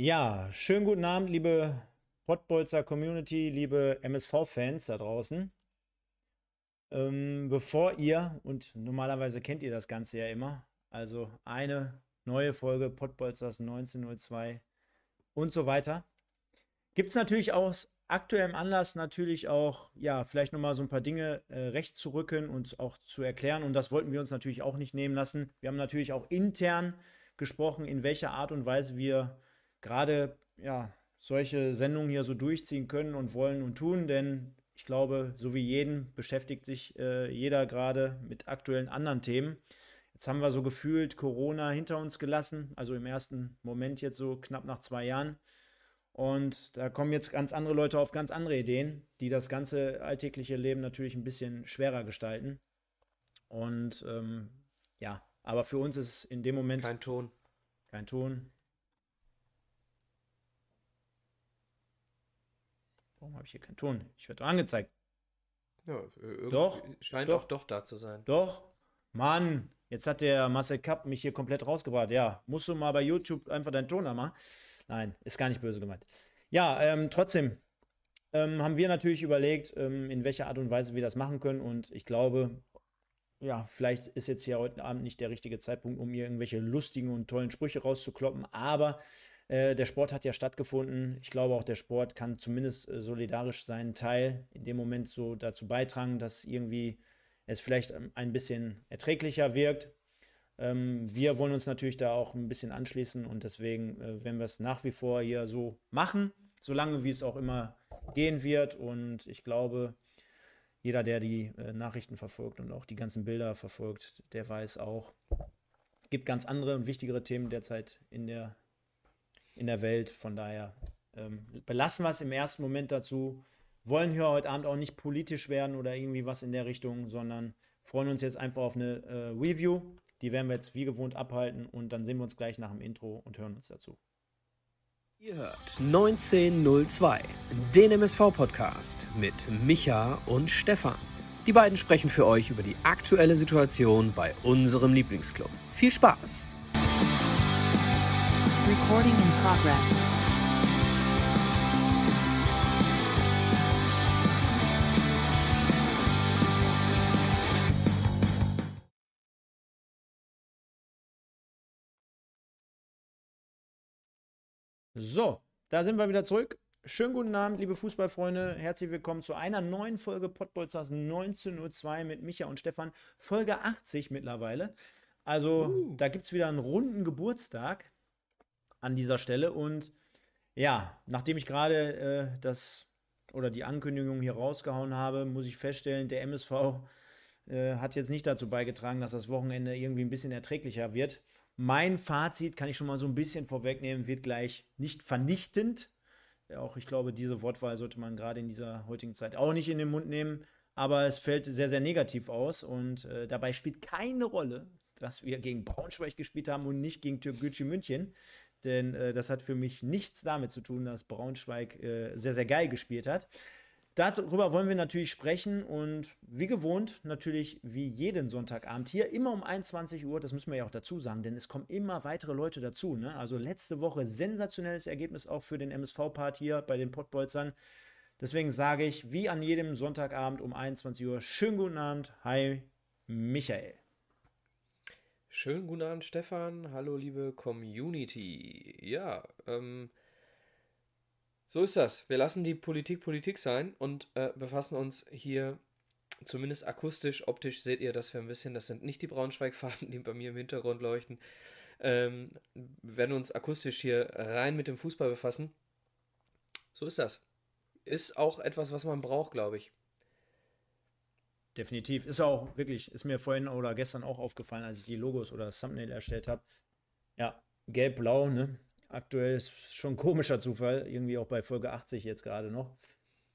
Ja, schönen guten Abend, liebe Pottbolzer Community, liebe MSV-Fans da draußen. Ähm, bevor ihr, und normalerweise kennt ihr das Ganze ja immer, also eine neue Folge Pottbolzers 1902 und so weiter, gibt es natürlich aus aktuellem Anlass natürlich auch, ja, vielleicht nochmal so ein paar Dinge äh, recht zu rücken und auch zu erklären. Und das wollten wir uns natürlich auch nicht nehmen lassen. Wir haben natürlich auch intern gesprochen, in welcher Art und Weise wir gerade ja, solche Sendungen hier so durchziehen können und wollen und tun, denn ich glaube, so wie jeden beschäftigt sich äh, jeder gerade mit aktuellen anderen Themen. Jetzt haben wir so gefühlt Corona hinter uns gelassen, also im ersten Moment jetzt so knapp nach zwei Jahren. Und da kommen jetzt ganz andere Leute auf ganz andere Ideen, die das ganze alltägliche Leben natürlich ein bisschen schwerer gestalten. Und ähm, ja, aber für uns ist in dem Moment. Kein Ton. Kein Ton, Warum habe ich hier keinen Ton? Ich werde angezeigt. Ja, doch. Scheint doch, doch da zu sein. Doch. Mann, jetzt hat der Marcel Kapp mich hier komplett rausgebracht. Ja, musst du mal bei YouTube einfach deinen Ton anmachen. Nein, ist gar nicht böse gemeint. Ja, ähm, trotzdem ähm, haben wir natürlich überlegt, ähm, in welcher Art und Weise wir das machen können. Und ich glaube, ja, vielleicht ist jetzt hier heute Abend nicht der richtige Zeitpunkt, um hier irgendwelche lustigen und tollen Sprüche rauszukloppen. Aber äh, der Sport hat ja stattgefunden. Ich glaube auch, der Sport kann zumindest äh, solidarisch seinen Teil in dem Moment so dazu beitragen, dass irgendwie es vielleicht ähm, ein bisschen erträglicher wirkt. Ähm, wir wollen uns natürlich da auch ein bisschen anschließen und deswegen äh, werden wir es nach wie vor hier so machen, solange wie es auch immer gehen wird. Und ich glaube, jeder, der die äh, Nachrichten verfolgt und auch die ganzen Bilder verfolgt, der weiß auch, gibt ganz andere und wichtigere Themen derzeit in der in der Welt. Von daher ähm, belassen wir es im ersten Moment dazu. Wollen hier heute Abend auch nicht politisch werden oder irgendwie was in der Richtung, sondern freuen uns jetzt einfach auf eine äh, Review. Die werden wir jetzt wie gewohnt abhalten und dann sehen wir uns gleich nach dem Intro und hören uns dazu. Ihr hört 1902, den MSV-Podcast mit Micha und Stefan. Die beiden sprechen für euch über die aktuelle Situation bei unserem Lieblingsclub. Viel Spaß! Recording in progress. So, da sind wir wieder zurück. Schönen guten Abend, liebe Fußballfreunde. Herzlich willkommen zu einer neuen Folge Pottbolzers 19.02 Uhr mit Micha und Stefan. Folge 80 mittlerweile. Also, uh. da gibt es wieder einen runden Geburtstag an dieser Stelle. Und ja, nachdem ich gerade äh, das oder die Ankündigung hier rausgehauen habe, muss ich feststellen, der MSV äh, hat jetzt nicht dazu beigetragen, dass das Wochenende irgendwie ein bisschen erträglicher wird. Mein Fazit kann ich schon mal so ein bisschen vorwegnehmen, wird gleich nicht vernichtend. auch ich glaube, diese Wortwahl sollte man gerade in dieser heutigen Zeit auch nicht in den Mund nehmen. Aber es fällt sehr, sehr negativ aus und äh, dabei spielt keine Rolle, dass wir gegen Braunschweig gespielt haben und nicht gegen Türkgücü München denn äh, das hat für mich nichts damit zu tun, dass Braunschweig äh, sehr, sehr geil gespielt hat. Darüber wollen wir natürlich sprechen und wie gewohnt natürlich wie jeden Sonntagabend hier immer um 21 Uhr, das müssen wir ja auch dazu sagen, denn es kommen immer weitere Leute dazu. Ne? Also letzte Woche sensationelles Ergebnis auch für den MSV-Part hier bei den Pottbolzern. Deswegen sage ich wie an jedem Sonntagabend um 21 Uhr schönen guten Abend. Hi, Michael. Schönen guten Abend, Stefan. Hallo, liebe Community. Ja, ähm, so ist das. Wir lassen die Politik Politik sein und äh, befassen uns hier zumindest akustisch, optisch seht ihr, dass wir ein bisschen, das sind nicht die Braunschweig-Farben, die bei mir im Hintergrund leuchten, ähm, werden uns akustisch hier rein mit dem Fußball befassen. So ist das. Ist auch etwas, was man braucht, glaube ich definitiv. Ist auch wirklich, ist mir vorhin oder gestern auch aufgefallen, als ich die Logos oder das Thumbnail erstellt habe. Ja, gelb-blau, ne? Aktuell ist schon ein komischer Zufall, irgendwie auch bei Folge 80 jetzt gerade noch.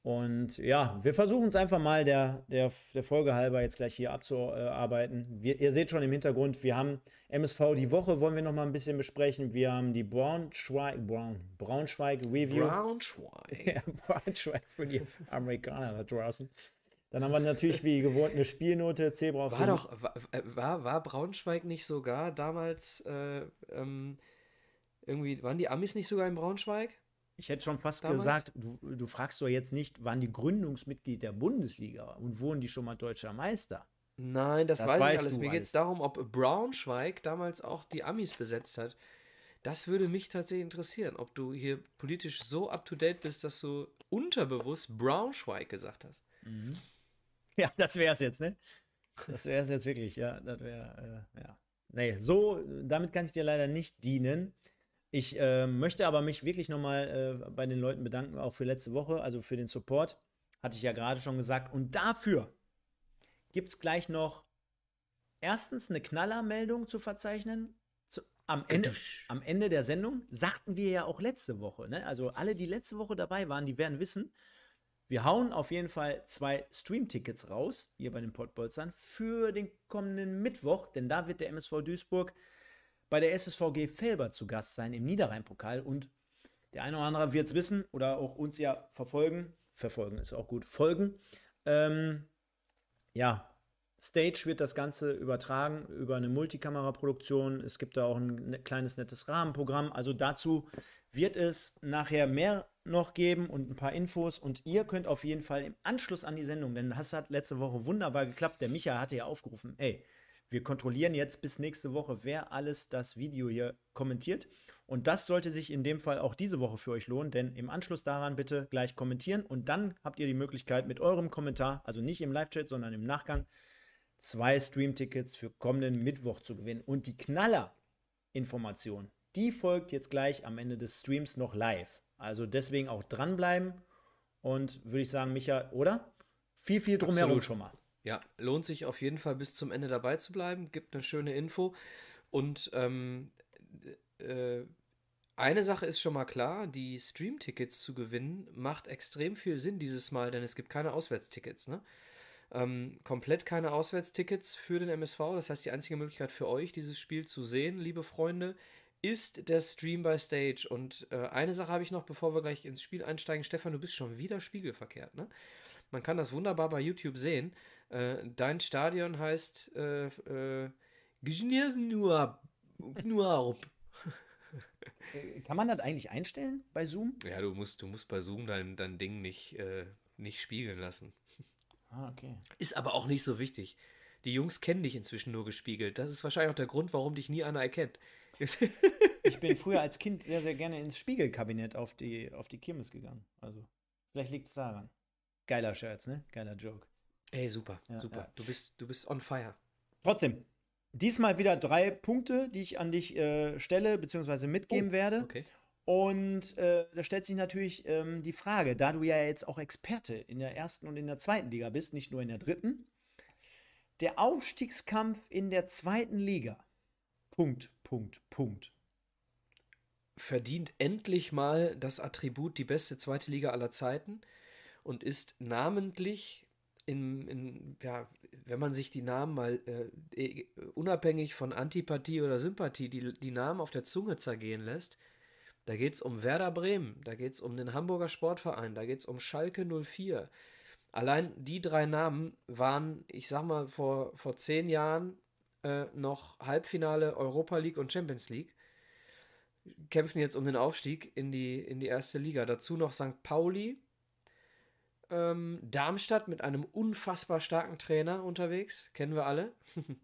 Und ja, wir versuchen es einfach mal der, der, der Folge halber jetzt gleich hier abzuarbeiten. Wir, ihr seht schon im Hintergrund, wir haben MSV die Woche, wollen wir noch mal ein bisschen besprechen. Wir haben die Braunschweig, Braun, Braunschweig Review. Braunschweig. Ja, Braunschweig für die Amerikaner da draußen. Dann haben wir natürlich wie gewohnt eine Spielnote. Zebra auf War doch, war, äh, war, war Braunschweig nicht sogar damals äh, ähm, irgendwie, waren die Amis nicht sogar in Braunschweig? Ich hätte schon fast damals? gesagt, du, du fragst doch jetzt nicht, waren die Gründungsmitglied der Bundesliga und wurden die schon mal deutscher Meister? Nein, das, das weiß ich alles. Mir geht es darum, ob Braunschweig damals auch die Amis besetzt hat. Das würde mich tatsächlich interessieren, ob du hier politisch so up to date bist, dass du unterbewusst Braunschweig gesagt hast. Mhm. Ja, das wäre es jetzt, ne? Das wäre es jetzt wirklich, ja. Das wäre, äh, ja. Nee, so, damit kann ich dir leider nicht dienen. Ich äh, möchte aber mich wirklich nochmal äh, bei den Leuten bedanken, auch für letzte Woche, also für den Support, hatte ich ja gerade schon gesagt. Und dafür gibt es gleich noch erstens eine Knallermeldung zu verzeichnen. Zu, am, Ende, am Ende der Sendung sagten wir ja auch letzte Woche, ne? also alle, die letzte Woche dabei waren, die werden wissen, wir hauen auf jeden Fall zwei Stream-Tickets raus, hier bei den Pottbolzern, für den kommenden Mittwoch, denn da wird der MSV Duisburg bei der SSVG Felber zu Gast sein im Niederrhein-Pokal und der eine oder andere wird es wissen oder auch uns ja verfolgen. Verfolgen ist auch gut, folgen. Ähm, ja, Stage wird das Ganze übertragen über eine Multikamera-Produktion. Es gibt da auch ein ne, kleines nettes Rahmenprogramm. Also dazu wird es nachher mehr noch geben und ein paar Infos. Und ihr könnt auf jeden Fall im Anschluss an die Sendung, denn das hat letzte Woche wunderbar geklappt. Der Micha hatte ja aufgerufen, ey, wir kontrollieren jetzt bis nächste Woche, wer alles das Video hier kommentiert. Und das sollte sich in dem Fall auch diese Woche für euch lohnen, denn im Anschluss daran bitte gleich kommentieren und dann habt ihr die Möglichkeit mit eurem Kommentar, also nicht im Live-Chat, sondern im Nachgang, zwei Streamtickets für kommenden Mittwoch zu gewinnen. Und die Knaller-Information, die folgt jetzt gleich am Ende des Streams noch live. Also deswegen auch dranbleiben und würde ich sagen, Micha, oder? Viel, viel drumherum Absolut. schon mal. Ja, lohnt sich auf jeden Fall bis zum Ende dabei zu bleiben, gibt eine schöne Info. Und ähm, äh, eine Sache ist schon mal klar, die Stream-Tickets zu gewinnen macht extrem viel Sinn dieses Mal, denn es gibt keine Auswärtstickets. Ne? Ähm, komplett keine Auswärtstickets für den MSV. Das heißt, die einzige Möglichkeit für euch, dieses Spiel zu sehen, liebe Freunde, ist der Stream by Stage. Und äh, eine Sache habe ich noch, bevor wir gleich ins Spiel einsteigen. Stefan, du bist schon wieder spiegelverkehrt, ne? Man kann das wunderbar bei YouTube sehen. Äh, dein Stadion heißt äh, äh, äh Kann man das eigentlich einstellen bei Zoom? Ja, du musst, du musst bei Zoom dein, dein Ding nicht, äh, nicht spiegeln lassen. Ah, okay. Ist aber auch nicht so wichtig. Die Jungs kennen dich inzwischen nur gespiegelt. Das ist wahrscheinlich auch der Grund, warum dich nie einer erkennt. ich bin früher als Kind sehr, sehr gerne ins Spiegelkabinett auf die, auf die Kirmes gegangen. Also, vielleicht liegt es daran. Geiler Scherz, ne? Geiler Joke. Ey, super, ja, super. Ja. Du, bist, du bist on fire. Trotzdem, diesmal wieder drei Punkte, die ich an dich äh, stelle, beziehungsweise mitgeben oh, werde. Okay. Und äh, da stellt sich natürlich ähm, die Frage, da du ja jetzt auch Experte in der ersten und in der zweiten Liga bist, nicht nur in der dritten, der Aufstiegskampf in der zweiten Liga. Punkt, Punkt, Punkt. Verdient endlich mal das Attribut die beste zweite Liga aller Zeiten und ist namentlich in, in, ja, wenn man sich die Namen mal äh, e, unabhängig von Antipathie oder Sympathie, die, die Namen auf der Zunge zergehen lässt, da geht es um Werder Bremen, da geht es um den Hamburger Sportverein, da geht es um Schalke 04. Allein die drei Namen waren, ich sag mal, vor, vor zehn Jahren äh, noch Halbfinale Europa League und Champions League. Kämpfen jetzt um den Aufstieg in die, in die erste Liga. Dazu noch St. Pauli, ähm, Darmstadt mit einem unfassbar starken Trainer unterwegs, kennen wir alle.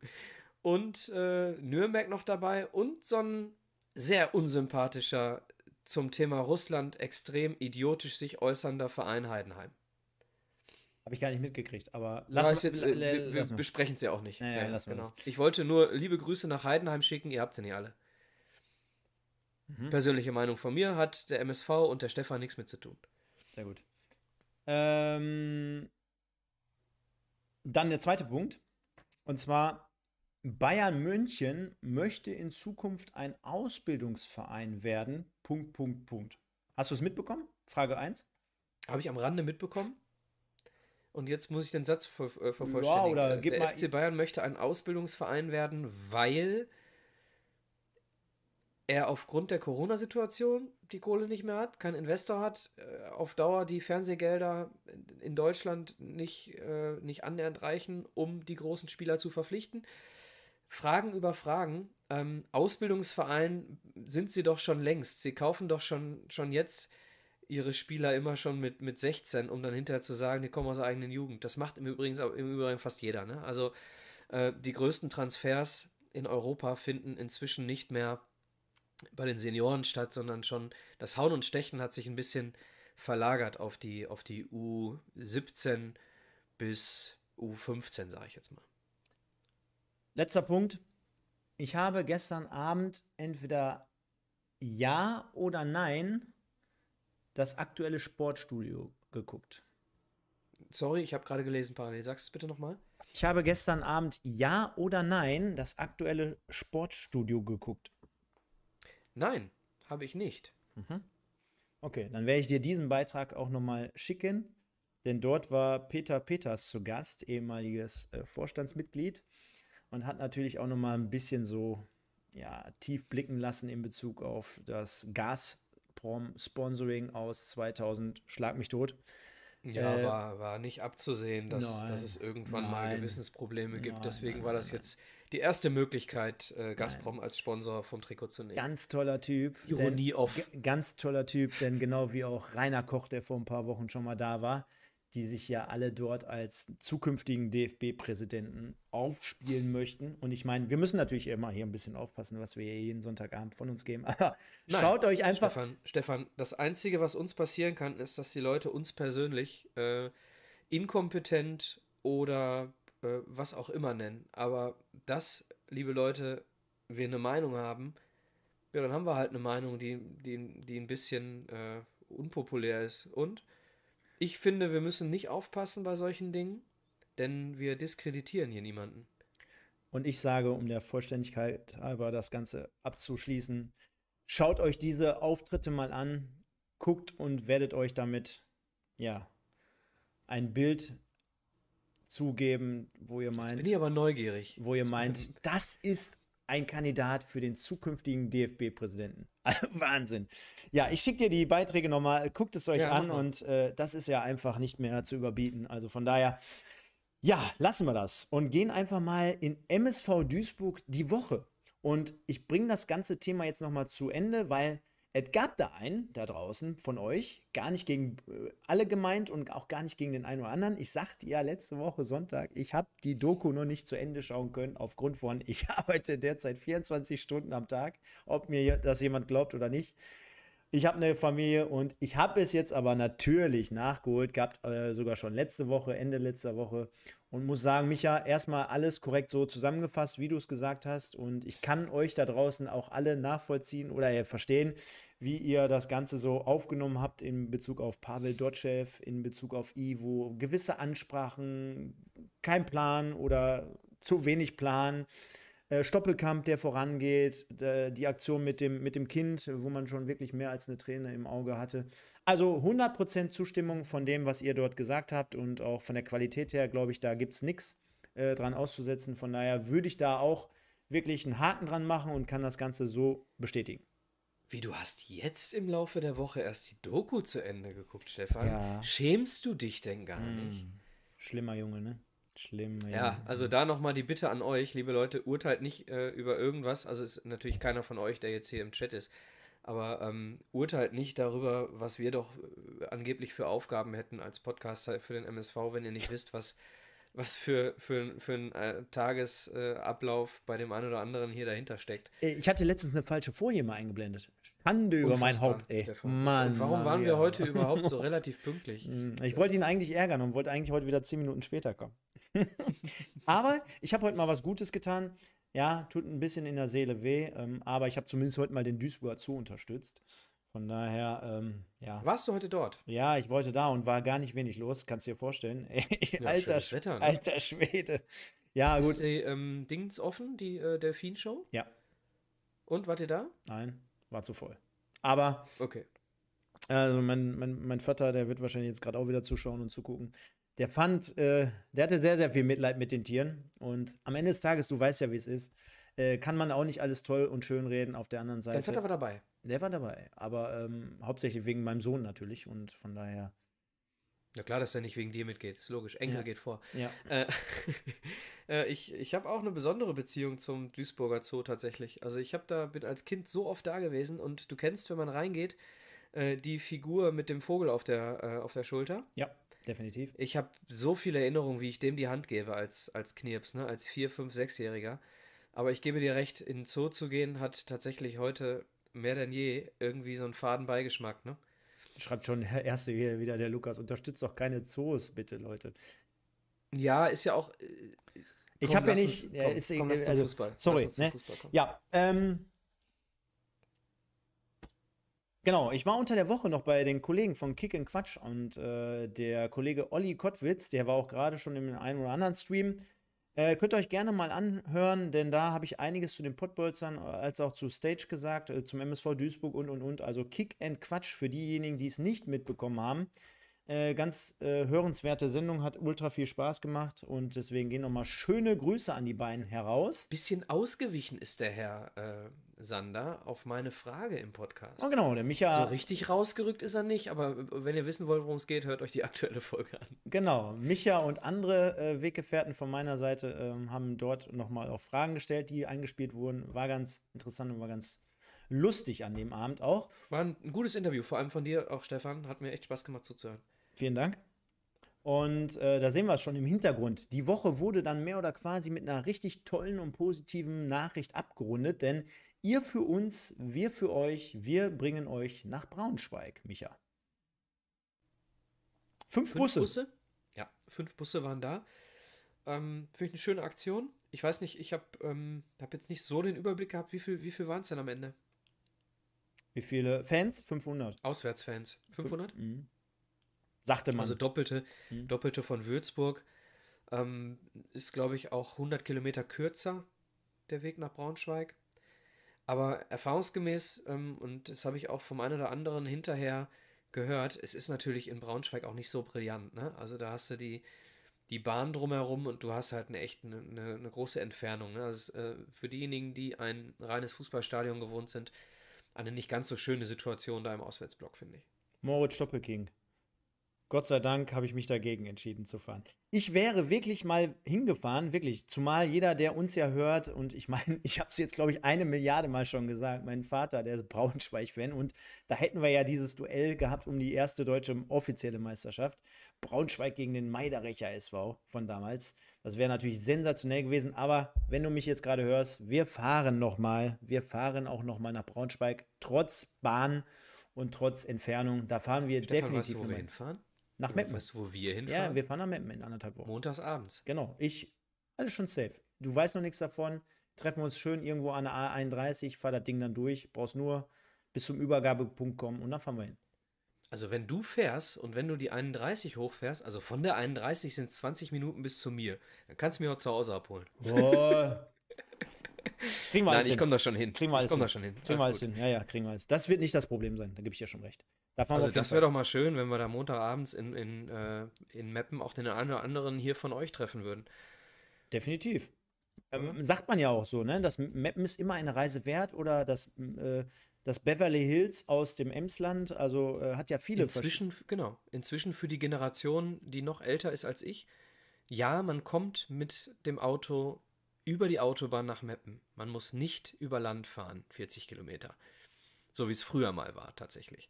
und äh, Nürnberg noch dabei und so ein sehr unsympathischer, zum Thema Russland extrem idiotisch sich äußernder Verein Heidenheim. Habe ich gar nicht mitgekriegt, aber lass jetzt, äh, wir, wir besprechen es ja auch nicht. Naja, ja, lass genau. Ich wollte nur liebe Grüße nach Heidenheim schicken, ihr habt sie nicht alle. Mhm. Persönliche Meinung von mir hat der MSV und der Stefan nichts mit zu tun. Sehr gut. Ähm, dann der zweite Punkt. Und zwar Bayern München möchte in Zukunft ein Ausbildungsverein werden. Punkt, Punkt, Punkt. Hast du es mitbekommen? Frage 1. Habe ich am Rande mitbekommen. Und jetzt muss ich den Satz ver äh, vervollständigen. Äh, gib der FC Bayern möchte ein Ausbildungsverein werden, weil er aufgrund der Corona-Situation die Kohle nicht mehr hat, keinen Investor hat, äh, auf Dauer die Fernsehgelder in Deutschland nicht, äh, nicht annähernd reichen, um die großen Spieler zu verpflichten. Fragen über Fragen. Ähm, Ausbildungsverein sind sie doch schon längst. Sie kaufen doch schon, schon jetzt ihre Spieler immer schon mit, mit 16, um dann hinterher zu sagen, die kommen aus der eigenen Jugend. Das macht im Übrigen, im Übrigen fast jeder. Ne? Also äh, die größten Transfers in Europa finden inzwischen nicht mehr bei den Senioren statt, sondern schon das Hauen und Stechen hat sich ein bisschen verlagert auf die, auf die U17 bis U15, sage ich jetzt mal. Letzter Punkt. Ich habe gestern Abend entweder Ja oder Nein das aktuelle Sportstudio geguckt. Sorry, ich habe gerade gelesen parallel. Sagst du es bitte nochmal? Ich habe gestern Abend Ja oder Nein das aktuelle Sportstudio geguckt. Nein, habe ich nicht. Mhm. Okay, dann werde ich dir diesen Beitrag auch nochmal schicken, denn dort war Peter Peters zu Gast, ehemaliges äh, Vorstandsmitglied und hat natürlich auch noch mal ein bisschen so ja, tief blicken lassen in Bezug auf das Gazprom-Sponsoring aus 2000, schlag mich tot. Ja, äh, war, war nicht abzusehen, dass, dass es irgendwann nein, mal Gewissensprobleme gibt. Nein, Deswegen war das jetzt die erste Möglichkeit, äh, Gazprom als Sponsor vom Trikot zu nehmen. Ganz toller Typ. Ironie denn, off. Ganz toller Typ, denn genau wie auch Rainer Koch, der vor ein paar Wochen schon mal da war, die sich ja alle dort als zukünftigen DFB-Präsidenten aufspielen möchten. Und ich meine, wir müssen natürlich immer hier ein bisschen aufpassen, was wir hier jeden Sonntagabend von uns geben. Aber Nein, schaut euch einfach. Stefan, Stefan, das Einzige, was uns passieren kann, ist, dass die Leute uns persönlich äh, inkompetent oder äh, was auch immer nennen. Aber dass, liebe Leute, wir eine Meinung haben, ja, dann haben wir halt eine Meinung, die, die, die ein bisschen äh, unpopulär ist. Und? Ich finde, wir müssen nicht aufpassen bei solchen Dingen, denn wir diskreditieren hier niemanden. Und ich sage, um der Vollständigkeit halber das Ganze abzuschließen, schaut euch diese Auftritte mal an, guckt und werdet euch damit, ja, ein Bild zugeben, wo ihr meint. Jetzt bin ich aber neugierig. Wo ihr meint, das ist ein Kandidat für den zukünftigen DFB-Präsidenten. Wahnsinn. Ja, ich schicke dir die Beiträge nochmal, guckt es euch ja, an und äh, das ist ja einfach nicht mehr zu überbieten. Also von daher, ja, lassen wir das und gehen einfach mal in MSV Duisburg die Woche. Und ich bringe das ganze Thema jetzt nochmal zu Ende, weil es gab da einen da draußen von euch, gar nicht gegen äh, alle gemeint und auch gar nicht gegen den einen oder anderen. Ich sagte ja letzte Woche Sonntag, ich habe die Doku noch nicht zu Ende schauen können, aufgrund von, ich arbeite derzeit 24 Stunden am Tag, ob mir das jemand glaubt oder nicht ich habe eine Familie und ich habe es jetzt aber natürlich nachgeholt gehabt, äh, sogar schon letzte Woche, Ende letzter Woche und muss sagen, Micha, erstmal alles korrekt so zusammengefasst, wie du es gesagt hast und ich kann euch da draußen auch alle nachvollziehen oder äh, verstehen, wie ihr das Ganze so aufgenommen habt in Bezug auf Pavel Dotschew, in Bezug auf Ivo, gewisse Ansprachen, kein Plan oder zu wenig Plan. Äh, Stoppelkamp, der vorangeht, die Aktion mit dem, mit dem Kind, wo man schon wirklich mehr als eine Träne im Auge hatte. Also 100% Zustimmung von dem, was ihr dort gesagt habt und auch von der Qualität her, glaube ich, da gibt es nichts äh, dran auszusetzen. Von daher würde ich da auch wirklich einen Haken dran machen und kann das Ganze so bestätigen. Wie du hast jetzt im Laufe der Woche erst die Doku zu Ende geguckt, Stefan. Ja. Schämst du dich denn gar hm. nicht? Schlimmer Junge, ne? Schlimm. Ja, ja also da nochmal die Bitte an euch, liebe Leute, urteilt nicht äh, über irgendwas. Also ist natürlich keiner von euch, der jetzt hier im Chat ist. Aber ähm, urteilt nicht darüber, was wir doch äh, angeblich für Aufgaben hätten als Podcaster für den MSV, wenn ihr nicht wisst, was, was für, für, für einen äh, Tagesablauf äh, bei dem einen oder anderen hier dahinter steckt. Äh, ich hatte letztens eine falsche Folie mal eingeblendet. Hande über mein Haupt, ey. Mann, und warum Mann, waren wir heute überhaupt so relativ pünktlich? Hm, ich wollte ihn eigentlich ärgern und wollte eigentlich heute wieder zehn Minuten später kommen. aber ich habe heute mal was Gutes getan. Ja, tut ein bisschen in der Seele weh, ähm, aber ich habe zumindest heute mal den Duisburger Zoo unterstützt. Von daher, ähm, ja. Warst du heute dort? Ja, ich wollte da und war gar nicht wenig los, kannst du dir vorstellen. ja, alter, Wetter, ne? alter Schwede. Ja, Ist gut. die äh, ähm, Dings offen, die äh, Delfinshow? Ja. Und wart ihr da? Nein, war zu voll. Aber. Okay. Also mein, mein, mein Vater, der wird wahrscheinlich jetzt gerade auch wieder zuschauen und zugucken der fand, äh, der hatte sehr, sehr viel Mitleid mit den Tieren. Und am Ende des Tages, du weißt ja, wie es ist, äh, kann man auch nicht alles toll und schön reden auf der anderen Seite. Der Vater war dabei. Der war dabei, aber ähm, hauptsächlich wegen meinem Sohn natürlich und von daher. Na klar, dass er nicht wegen dir mitgeht, ist logisch. Engel ja. geht vor. Ja. Äh, äh, ich ich habe auch eine besondere Beziehung zum Duisburger Zoo tatsächlich. Also ich habe da bin als Kind so oft da gewesen und du kennst, wenn man reingeht, äh, die Figur mit dem Vogel auf der äh, auf der Schulter. Ja definitiv. Ich habe so viele Erinnerungen, wie ich dem die Hand gebe als, als Knirps, ne? als 4-, 5-, 6-Jähriger. Aber ich gebe dir recht, in den Zoo zu gehen hat tatsächlich heute mehr denn je irgendwie so einen faden Beigeschmack. Ne? Schreibt schon der erste hier wieder der Lukas, unterstützt doch keine Zoos, bitte, Leute. Ja, ist ja auch. Äh, ich habe ja nicht. Eh- also, sorry. Ne? ja, ähm, Genau, ich war unter der Woche noch bei den Kollegen von Kick and Quatsch und äh, der Kollege Olli Kottwitz, der war auch gerade schon im einen oder anderen Stream. Äh, könnt ihr euch gerne mal anhören, denn da habe ich einiges zu den Potbolzern äh, als auch zu Stage gesagt, äh, zum MSV Duisburg und und und. Also Kick and Quatsch für diejenigen, die es nicht mitbekommen haben. Äh, ganz äh, hörenswerte Sendung, hat ultra viel Spaß gemacht und deswegen gehen nochmal schöne Grüße an die beiden heraus. Bisschen ausgewichen ist der Herr äh, Sander auf meine Frage im Podcast. Oh, genau, der Micha. So richtig rausgerückt ist er nicht, aber wenn ihr wissen wollt, worum es geht, hört euch die aktuelle Folge an. Genau, Micha und andere äh, Weggefährten von meiner Seite ähm, haben dort nochmal auch Fragen gestellt, die eingespielt wurden. War ganz interessant und war ganz lustig an dem Abend auch. War ein gutes Interview, vor allem von dir auch, Stefan. Hat mir echt Spaß gemacht zuzuhören. Vielen Dank. Und äh, da sehen wir es schon im Hintergrund. Die Woche wurde dann mehr oder quasi mit einer richtig tollen und positiven Nachricht abgerundet, denn ihr für uns, wir für euch, wir bringen euch nach Braunschweig, Micha. Fünf, fünf Busse. Busse. Ja, fünf Busse waren da. Ähm, Finde ich eine schöne Aktion. Ich weiß nicht, ich habe ähm, hab jetzt nicht so den Überblick gehabt, wie viel, wie viel waren es denn am Ende? Wie viele Fans? 500. Auswärtsfans. 500? Fünf, mhm. Sagte man. Also doppelte, hm. doppelte von Würzburg. Ähm, ist, glaube ich, auch 100 Kilometer kürzer der Weg nach Braunschweig. Aber erfahrungsgemäß, ähm, und das habe ich auch vom einen oder anderen hinterher gehört, es ist natürlich in Braunschweig auch nicht so brillant. Ne? Also da hast du die, die Bahn drumherum und du hast halt eine echt eine, eine, eine große Entfernung. Ne? Also, äh, für diejenigen, die ein reines Fußballstadion gewohnt sind, eine nicht ganz so schöne Situation da im Auswärtsblock, finde ich. Moritz Stoppelking. Gott sei Dank habe ich mich dagegen entschieden zu fahren. Ich wäre wirklich mal hingefahren, wirklich. Zumal jeder, der uns ja hört, und ich meine, ich habe es jetzt, glaube ich, eine Milliarde Mal schon gesagt, mein Vater, der ist Braunschweig-Fan, und da hätten wir ja dieses Duell gehabt um die erste deutsche offizielle Meisterschaft. Braunschweig gegen den Meiderecher SV von damals. Das wäre natürlich sensationell gewesen, aber wenn du mich jetzt gerade hörst, wir fahren nochmal. Wir fahren auch nochmal nach Braunschweig, trotz Bahn und trotz Entfernung. Da fahren wir Stefan, definitiv. Warst du hinfahren? nach äh, Meppen. Weißt du, wo wir hinfahren? Ja, wir fahren nach Meppen in anderthalb Wochen. Montags abends. Genau. Ich, alles schon safe. Du weißt noch nichts davon. Treffen wir uns schön irgendwo an der A31, fahr das Ding dann durch, brauchst nur bis zum Übergabepunkt kommen und dann fahren wir hin. Also wenn du fährst und wenn du die 31 hochfährst, also von der 31 sind es 20 Minuten bis zu mir, dann kannst du mir auch zu Hause abholen. Boah. kriegen wir Nein, ich komme da schon hin. Kriegen wir alles ich komme da schon hin. Kriegen alles wir alles hin. Ja, ja, kriegen wir alles. Das wird nicht das Problem sein, da gebe ich dir schon recht also das wäre doch mal schön, wenn wir da Montagabends in, in, äh, in Meppen auch den einen oder anderen hier von euch treffen würden. Definitiv. Ähm, mhm. sagt man ja auch so, ne? Dass Meppen ist immer eine Reise wert oder das, äh, das Beverly Hills aus dem Emsland, also äh, hat ja viele. Inzwischen, genau, inzwischen für die Generation, die noch älter ist als ich, ja, man kommt mit dem Auto über die Autobahn nach Meppen. Man muss nicht über Land fahren, 40 Kilometer. So wie es früher mal war, tatsächlich.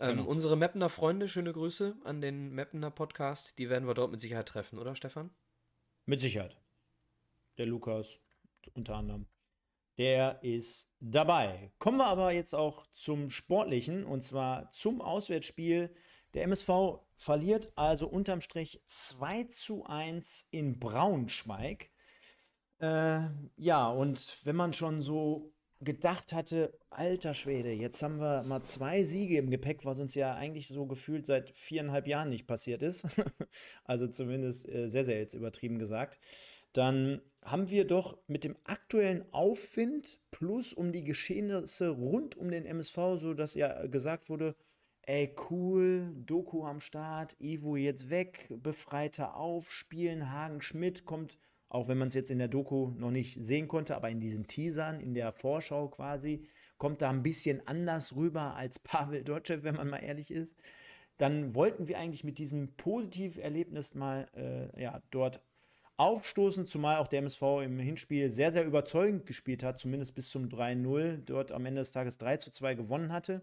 Ähm, genau. Unsere Mappener Freunde, schöne Grüße an den Mappener Podcast. Die werden wir dort mit Sicherheit treffen, oder Stefan? Mit Sicherheit. Der Lukas unter anderem. Der ist dabei. Kommen wir aber jetzt auch zum Sportlichen und zwar zum Auswärtsspiel. Der MSV verliert also unterm Strich 2 zu 1 in Braunschweig. Äh, ja, und wenn man schon so gedacht hatte, alter Schwede, jetzt haben wir mal zwei Siege im Gepäck, was uns ja eigentlich so gefühlt seit viereinhalb Jahren nicht passiert ist. also zumindest äh, sehr, sehr jetzt übertrieben gesagt. Dann haben wir doch mit dem aktuellen Aufwind plus um die Geschehnisse rund um den MSV, so dass ja gesagt wurde, ey cool, Doku am Start, Ivo jetzt weg, befreiter auf, spielen Hagen Schmidt kommt auch wenn man es jetzt in der Doku noch nicht sehen konnte, aber in diesen Teasern, in der Vorschau quasi, kommt da ein bisschen anders rüber als Pavel Dotschew, wenn man mal ehrlich ist. Dann wollten wir eigentlich mit diesem positiven Erlebnis mal äh, ja, dort aufstoßen, zumal auch der MSV im Hinspiel sehr, sehr überzeugend gespielt hat, zumindest bis zum 3-0, dort am Ende des Tages 3-2 gewonnen hatte.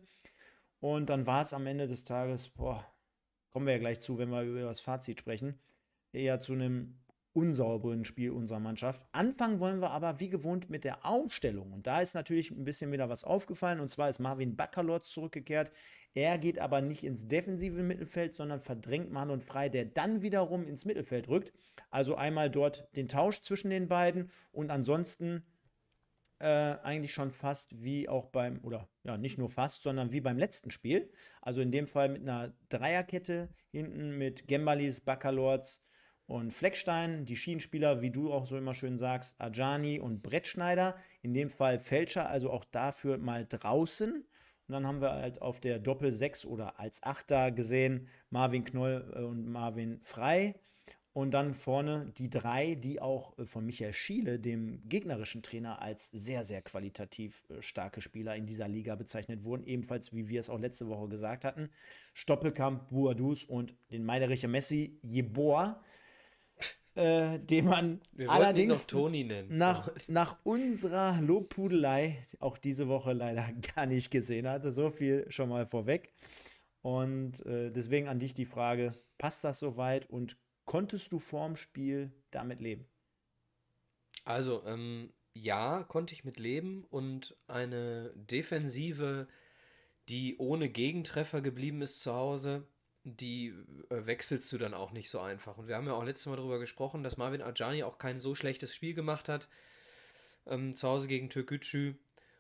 Und dann war es am Ende des Tages, boah, kommen wir ja gleich zu, wenn wir über das Fazit sprechen, eher zu einem unsauberen Spiel unserer Mannschaft. Anfangen wollen wir aber wie gewohnt mit der Aufstellung. Und da ist natürlich ein bisschen wieder was aufgefallen. Und zwar ist Marvin Bakalotz zurückgekehrt. Er geht aber nicht ins defensive Mittelfeld, sondern verdrängt Manon Frei, der dann wiederum ins Mittelfeld rückt. Also einmal dort den Tausch zwischen den beiden und ansonsten äh, eigentlich schon fast wie auch beim, oder ja, nicht nur fast, sondern wie beim letzten Spiel. Also in dem Fall mit einer Dreierkette hinten mit Gembalis, Bakalorz, und Fleckstein, die Schienenspieler, wie du auch so immer schön sagst, Ajani und Brettschneider, in dem Fall Fälscher, also auch dafür mal draußen. Und dann haben wir halt auf der Doppel 6 oder als Achter gesehen Marvin Knoll äh, und Marvin Frei. Und dann vorne die drei, die auch äh, von Michael Schiele, dem gegnerischen Trainer, als sehr, sehr qualitativ äh, starke Spieler in dieser Liga bezeichnet wurden. Ebenfalls, wie wir es auch letzte Woche gesagt hatten, Stoppelkamp, Buadus und den Meidericher Messi, Jeboa äh, den man Wir allerdings Nach, nach unserer Lobpudelei auch diese Woche leider gar nicht gesehen hatte. So viel schon mal vorweg. Und äh, deswegen an dich die Frage: Passt das soweit und konntest du vorm Spiel damit leben? Also, ähm, ja, konnte ich mit leben und eine Defensive, die ohne Gegentreffer geblieben ist zu Hause, die äh, wechselst du dann auch nicht so einfach. Und wir haben ja auch letztes Mal darüber gesprochen, dass Marvin Ajani auch kein so schlechtes Spiel gemacht hat. Ähm, zu Hause gegen Türkgücü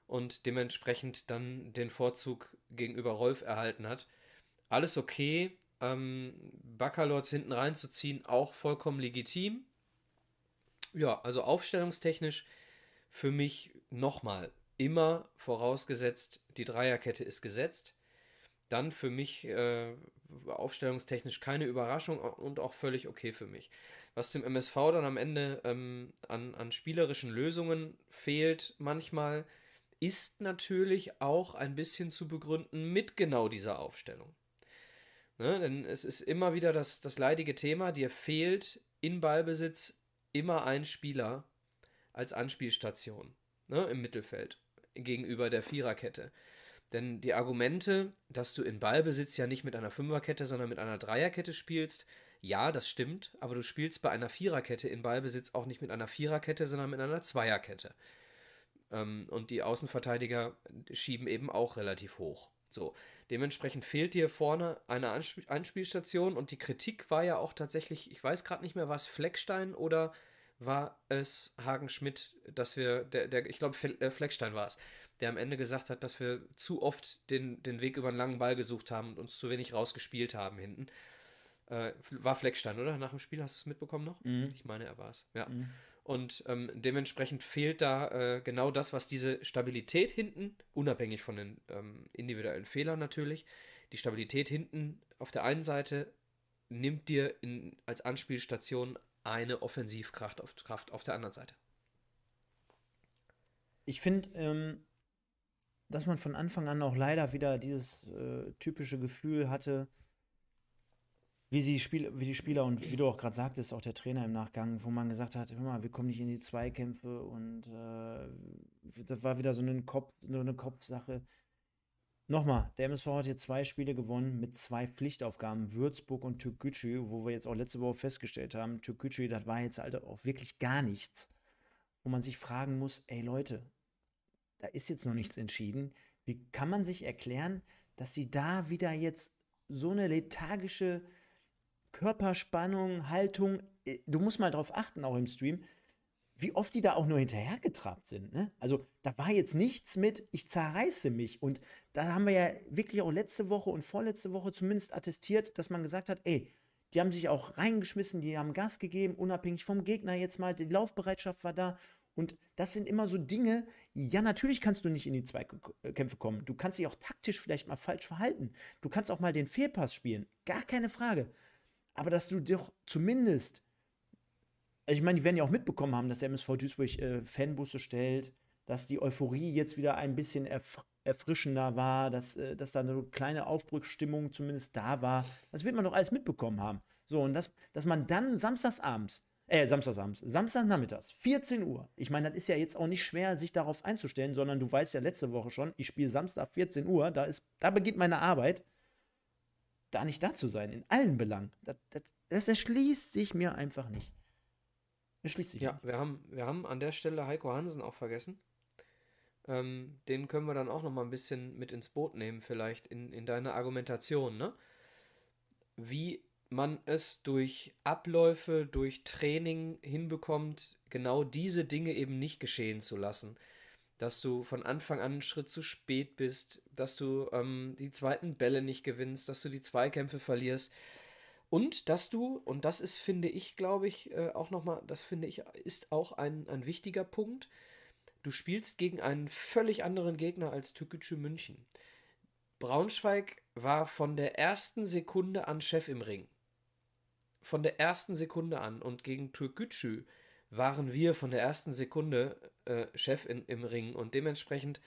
und dementsprechend dann den Vorzug gegenüber Rolf erhalten hat. Alles okay. Ähm, Baccalords hinten reinzuziehen, auch vollkommen legitim. Ja, also aufstellungstechnisch für mich nochmal immer vorausgesetzt, die Dreierkette ist gesetzt dann für mich äh, aufstellungstechnisch keine Überraschung und auch völlig okay für mich. Was dem MSV dann am Ende ähm, an, an spielerischen Lösungen fehlt manchmal, ist natürlich auch ein bisschen zu begründen mit genau dieser Aufstellung. Ne? Denn es ist immer wieder das, das leidige Thema, dir fehlt in Ballbesitz immer ein Spieler als Anspielstation ne? im Mittelfeld gegenüber der Viererkette. Denn die Argumente, dass du in Ballbesitz ja nicht mit einer Fünferkette, sondern mit einer Dreierkette spielst, ja, das stimmt, aber du spielst bei einer Viererkette in Ballbesitz auch nicht mit einer Viererkette, sondern mit einer Zweierkette. Ähm, und die Außenverteidiger schieben eben auch relativ hoch. So, dementsprechend fehlt dir vorne eine Anspiel Anspielstation und die Kritik war ja auch tatsächlich, ich weiß gerade nicht mehr, was Fleckstein oder war es Hagen Schmidt, dass wir, der, der ich glaube, äh, Fleckstein war es, der am Ende gesagt hat, dass wir zu oft den, den Weg über einen langen Ball gesucht haben und uns zu wenig rausgespielt haben hinten. Äh, war Fleckstein, oder? Nach dem Spiel hast du es mitbekommen noch? Mhm. Ich meine, er war es. Ja. Mhm. Und ähm, dementsprechend fehlt da äh, genau das, was diese Stabilität hinten, unabhängig von den ähm, individuellen Fehlern natürlich, die Stabilität hinten auf der einen Seite nimmt dir in, als Anspielstation eine Offensivkraft auf, Kraft auf der anderen Seite. Ich finde, ähm, dass man von Anfang an auch leider wieder dieses äh, typische Gefühl hatte, wie, sie Spiel, wie die Spieler und wie du auch gerade sagtest, auch der Trainer im Nachgang, wo man gesagt hat, hör mal, wir kommen nicht in die Zweikämpfe und äh, das war wieder so eine, Kopf, so eine Kopfsache. Nochmal, der MSV hat hier zwei Spiele gewonnen mit zwei Pflichtaufgaben, Würzburg und Türkgücü, wo wir jetzt auch letzte Woche festgestellt haben, Türkgücü, das war jetzt halt auch wirklich gar nichts, wo man sich fragen muss, ey Leute, da ist jetzt noch mhm. nichts entschieden. Wie kann man sich erklären, dass sie da wieder jetzt so eine lethargische Körperspannung, Haltung, äh, du musst mal drauf achten, auch im Stream, wie oft die da auch nur hinterhergetrabt sind. Ne? Also da war jetzt nichts mit, ich zerreiße mich. Und da haben wir ja wirklich auch letzte Woche und vorletzte Woche zumindest attestiert, dass man gesagt hat, ey, die haben sich auch reingeschmissen, die haben Gas gegeben, unabhängig vom Gegner jetzt mal, die Laufbereitschaft war da und das sind immer so Dinge, ja, natürlich kannst du nicht in die Zweikämpfe kommen. Du kannst dich auch taktisch vielleicht mal falsch verhalten. Du kannst auch mal den Fehlpass spielen. Gar keine Frage. Aber dass du doch zumindest, also ich meine, die werden ja auch mitbekommen haben, dass der MSV Duisburg äh, Fanbusse stellt, dass die Euphorie jetzt wieder ein bisschen erf erfrischender war, dass, äh, dass da eine kleine Aufbruchstimmung zumindest da war. Das wird man doch alles mitbekommen haben. So, und das, dass man dann samstagsabends äh, Samstagsabends, Samstagnachmittags, 14 Uhr. Ich meine, das ist ja jetzt auch nicht schwer, sich darauf einzustellen, sondern du weißt ja letzte Woche schon, ich spiele Samstag 14 Uhr, da, ist, da beginnt meine Arbeit. Da nicht da zu sein, in allen Belangen, das, das, das erschließt sich mir einfach nicht. Erschließt sich ja, nicht. Wir haben, wir haben an der Stelle Heiko Hansen auch vergessen. Ähm, den können wir dann auch noch mal ein bisschen mit ins Boot nehmen, vielleicht in, in deine Argumentation, ne? Wie man es durch Abläufe, durch Training hinbekommt, genau diese Dinge eben nicht geschehen zu lassen. Dass du von Anfang an einen Schritt zu spät bist, dass du ähm, die zweiten Bälle nicht gewinnst, dass du die Zweikämpfe verlierst. Und dass du, und das ist, finde ich, glaube ich, äh, auch nochmal, das finde ich, ist auch ein, ein wichtiger Punkt. Du spielst gegen einen völlig anderen Gegner als Tükücü München. Braunschweig war von der ersten Sekunde an Chef im Ring von der ersten Sekunde an und gegen Türkgücü waren wir von der ersten Sekunde äh, Chef in, im Ring und dementsprechend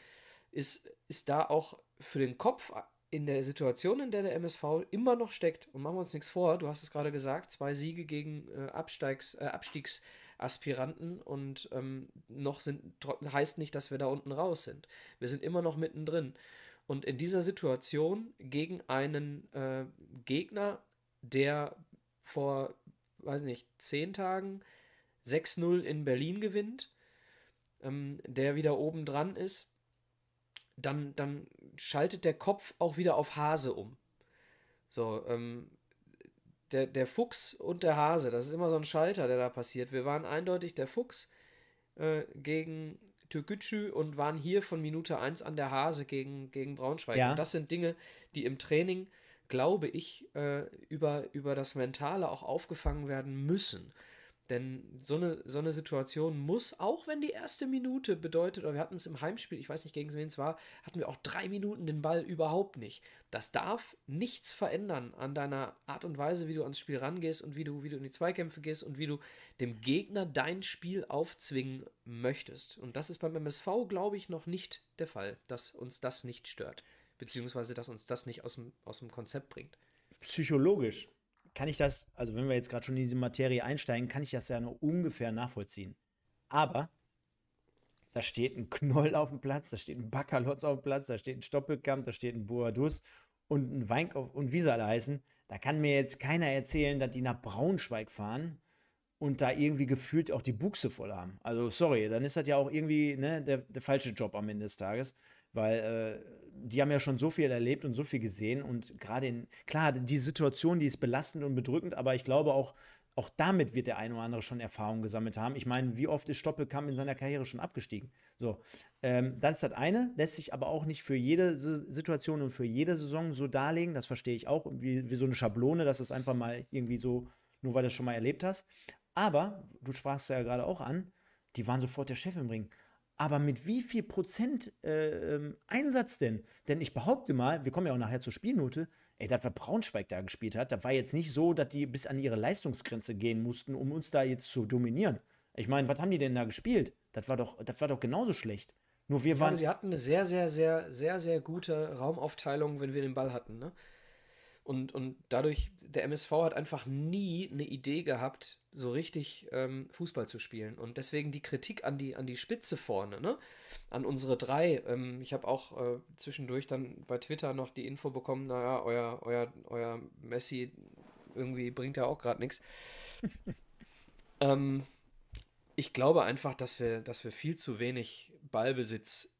ist, ist da auch für den Kopf in der Situation, in der der MSV immer noch steckt, und machen wir uns nichts vor, du hast es gerade gesagt, zwei Siege gegen äh, Absteigs, äh, Abstiegsaspiranten und ähm, noch sind, heißt nicht, dass wir da unten raus sind. Wir sind immer noch mittendrin. Und in dieser Situation gegen einen äh, Gegner, der vor, weiß nicht, zehn Tagen 6-0 in Berlin gewinnt, ähm, der wieder oben dran ist, dann, dann schaltet der Kopf auch wieder auf Hase um. So, ähm, der, der Fuchs und der Hase, das ist immer so ein Schalter, der da passiert. Wir waren eindeutig der Fuchs äh, gegen Türkgücü und waren hier von Minute 1 an der Hase gegen, gegen Braunschweig. Ja. Und das sind Dinge, die im Training glaube ich, äh, über, über das Mentale auch aufgefangen werden müssen. Denn so eine, so eine Situation muss, auch wenn die erste Minute bedeutet, oder wir hatten es im Heimspiel, ich weiß nicht, gegen wen es war, hatten wir auch drei Minuten den Ball überhaupt nicht. Das darf nichts verändern an deiner Art und Weise, wie du ans Spiel rangehst und wie du, wie du in die Zweikämpfe gehst und wie du dem Gegner dein Spiel aufzwingen möchtest. Und das ist beim MSV, glaube ich, noch nicht der Fall, dass uns das nicht stört beziehungsweise dass uns das nicht aus dem, aus dem Konzept bringt. Psychologisch kann ich das, also wenn wir jetzt gerade schon in diese Materie einsteigen, kann ich das ja nur ungefähr nachvollziehen. Aber da steht ein Knoll auf dem Platz, da steht ein Bacalotz auf dem Platz, da steht ein Stoppelkamp, da steht ein Boadus und ein Weinkauf und wie sie alle heißen. Da kann mir jetzt keiner erzählen, dass die nach Braunschweig fahren und da irgendwie gefühlt auch die Buchse voll haben. Also sorry, dann ist das ja auch irgendwie ne, der, der falsche Job am Ende des Tages, weil äh, die haben ja schon so viel erlebt und so viel gesehen und gerade in, klar, die Situation, die ist belastend und bedrückend, aber ich glaube auch, auch damit wird der eine oder andere schon Erfahrung gesammelt haben. Ich meine, wie oft ist Stoppelkamp in seiner Karriere schon abgestiegen? So, ähm, das ist das eine, lässt sich aber auch nicht für jede S Situation und für jede Saison so darlegen, das verstehe ich auch, wie, wie so eine Schablone, dass es das einfach mal irgendwie so, nur weil du es schon mal erlebt hast. Aber, du sprachst ja gerade auch an, die waren sofort der Chef im Ring aber mit wie viel Prozent äh, ähm, Einsatz denn? Denn ich behaupte mal, wir kommen ja auch nachher zur Spielnote, ey, das, was Braunschweig da gespielt hat, da war jetzt nicht so, dass die bis an ihre Leistungsgrenze gehen mussten, um uns da jetzt zu dominieren. Ich meine, was haben die denn da gespielt? Das war doch, das war doch genauso schlecht. Nur wir ich waren. Meine, sie hatten eine sehr, sehr, sehr, sehr, sehr gute Raumaufteilung, wenn wir den Ball hatten, ne? Und, und dadurch, der MSV hat einfach nie eine Idee gehabt, so richtig ähm, Fußball zu spielen. Und deswegen die Kritik an die, an die Spitze vorne, ne? an unsere drei. Ähm, ich habe auch äh, zwischendurch dann bei Twitter noch die Info bekommen, naja, euer, euer, euer Messi irgendwie bringt ja auch gerade nichts. ähm, ich glaube einfach, dass wir, dass wir viel zu wenig Ballbesitz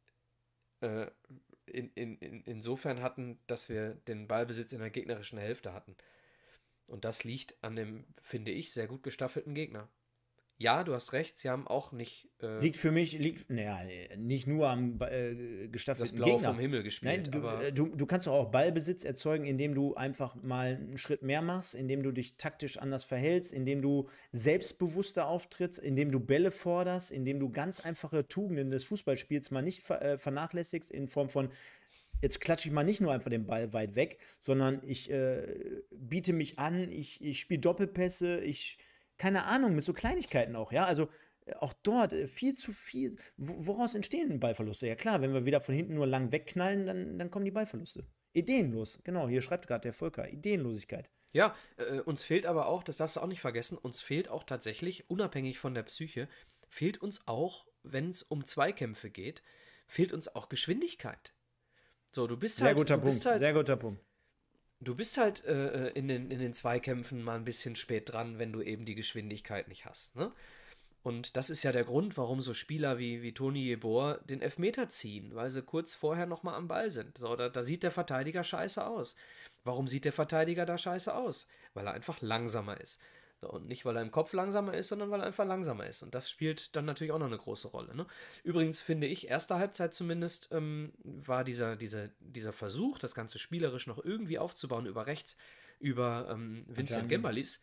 äh, in, in, in, insofern hatten, dass wir den Ballbesitz in der gegnerischen Hälfte hatten. Und das liegt an dem, finde ich, sehr gut gestaffelten Gegner ja, du hast recht, sie haben auch nicht. Äh, liegt für mich, liegt, naja, nicht nur am äh, gestaffelten das Blau Gegner. vom Himmel gespielt. Nein, du, äh, du, du, kannst auch Ballbesitz erzeugen, indem du einfach mal einen Schritt mehr machst, indem du dich taktisch anders verhältst, indem du selbstbewusster auftrittst, indem du Bälle forderst, indem du ganz einfache Tugenden des Fußballspiels mal nicht äh, vernachlässigst, in Form von jetzt klatsche ich mal nicht nur einfach den Ball weit weg, sondern ich äh, biete mich an, ich, ich spiele Doppelpässe, ich keine Ahnung, mit so Kleinigkeiten auch, ja. Also äh, auch dort äh, viel zu viel. Woraus entstehen Ballverluste? Ja klar, wenn wir wieder von hinten nur lang wegknallen, dann, dann kommen die Ballverluste. Ideenlos, genau, hier schreibt gerade der Volker, Ideenlosigkeit. Ja, äh, äh uns fehlt aber auch, das darfst du auch nicht vergessen, uns fehlt auch tatsächlich, unabhängig von der Psyche, fehlt uns auch, wenn es um Zweikämpfe geht, fehlt uns auch Geschwindigkeit. So, du bist sehr halt. Guter Punkt, bist halt, sehr guter Punkt du bist halt äh, äh, in, den, in den Zweikämpfen mal ein bisschen spät dran, wenn du eben die Geschwindigkeit nicht hast. Ne? Und das ist ja der Grund, warum so Spieler wie, wie Toni Jeboer den Elfmeter ziehen, weil sie kurz vorher nochmal am Ball sind. So, da, da, sieht der Verteidiger scheiße aus. Warum sieht der Verteidiger da scheiße aus? Weil er einfach langsamer ist. Und nicht, weil er im Kopf langsamer ist, sondern weil er einfach langsamer ist. Und das spielt dann natürlich auch noch eine große Rolle. Ne? Übrigens finde ich, erste Halbzeit zumindest ähm, war dieser, dieser, dieser Versuch, das Ganze spielerisch noch irgendwie aufzubauen über rechts, über ähm, Vincent Gembalis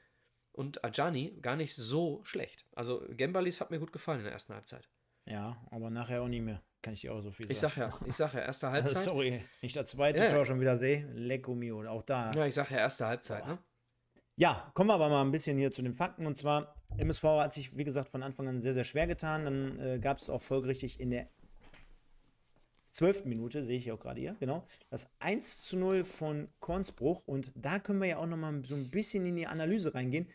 und Ajani gar nicht so schlecht. Also Gembalis hat mir gut gefallen in der ersten Halbzeit. Ja, aber nachher auch nicht mehr. Kann ich dir auch so viel sagen. Ich sag ja, ich sag ja, erste also Halbzeit. Sorry, nicht das zweite ja, Tor schon wieder sehe. Lecco mio, auch da. Ja, ich sag ja, erste Halbzeit, Boah. ne? Ja, kommen wir aber mal ein bisschen hier zu den Fakten. Und zwar, MSV hat sich, wie gesagt, von Anfang an sehr, sehr schwer getan. Dann äh, gab es auch folgerichtig in der zwölften Minute, sehe ich auch gerade hier, genau, das 1 zu 0 von Kornsbruch. Und da können wir ja auch nochmal so ein bisschen in die Analyse reingehen.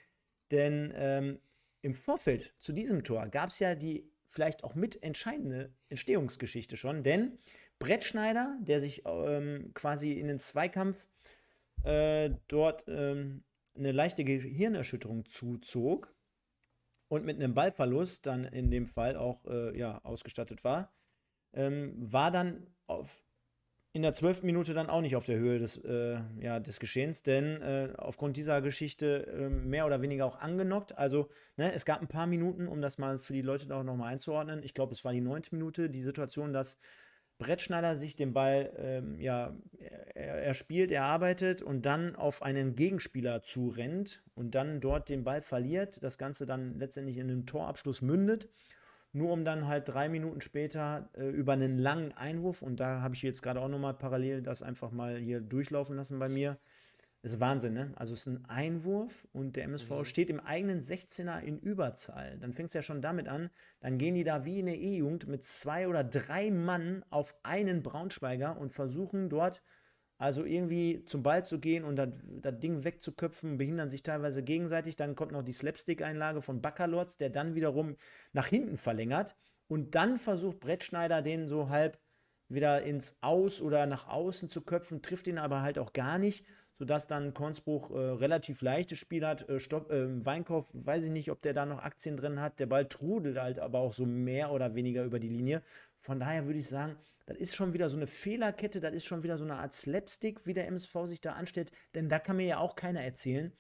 Denn ähm, im Vorfeld zu diesem Tor gab es ja die vielleicht auch mitentscheidende Entstehungsgeschichte schon. Denn Brettschneider, der sich ähm, quasi in den Zweikampf äh, dort... Ähm, eine leichte Gehirnerschütterung zuzog und mit einem Ballverlust dann in dem Fall auch äh, ja, ausgestattet war, ähm, war dann auf, in der zwölften Minute dann auch nicht auf der Höhe des, äh, ja, des Geschehens, denn äh, aufgrund dieser Geschichte äh, mehr oder weniger auch angenockt. Also ne, es gab ein paar Minuten, um das mal für die Leute auch nochmal einzuordnen. Ich glaube, es war die neunte Minute, die Situation, dass Brettschneider sich den Ball ähm, ja, er, spielt, er arbeitet und dann auf einen Gegenspieler zurennt und dann dort den Ball verliert, das Ganze dann letztendlich in einem Torabschluss mündet, nur um dann halt drei Minuten später äh, über einen langen Einwurf, und da habe ich jetzt gerade auch nochmal parallel das einfach mal hier durchlaufen lassen bei mir, das ist Wahnsinn, ne? Also es ist ein Einwurf und der MSV mhm. steht im eigenen 16er in Überzahl. Dann fängt es ja schon damit an, dann gehen die da wie in der E-Jugend mit zwei oder drei Mann auf einen Braunschweiger und versuchen dort also irgendwie zum Ball zu gehen und das, Ding wegzuköpfen, behindern sich teilweise gegenseitig. Dann kommt noch die Slapstick-Einlage von Bacalords, der dann wiederum nach hinten verlängert. Und dann versucht Brettschneider den so halb wieder ins Aus oder nach außen zu köpfen, trifft ihn aber halt auch gar nicht sodass dann Kornsbruch äh, relativ leichtes Spiel hat. Äh, Stopp, äh, Weinkauf, weiß ich nicht, ob der da noch Aktien drin hat. Der Ball trudelt halt aber auch so mehr oder weniger über die Linie. Von daher würde ich sagen, das ist schon wieder so eine Fehlerkette, das ist schon wieder so eine Art Slapstick, wie der MSV sich da anstellt. Denn da kann mir ja auch keiner erzählen,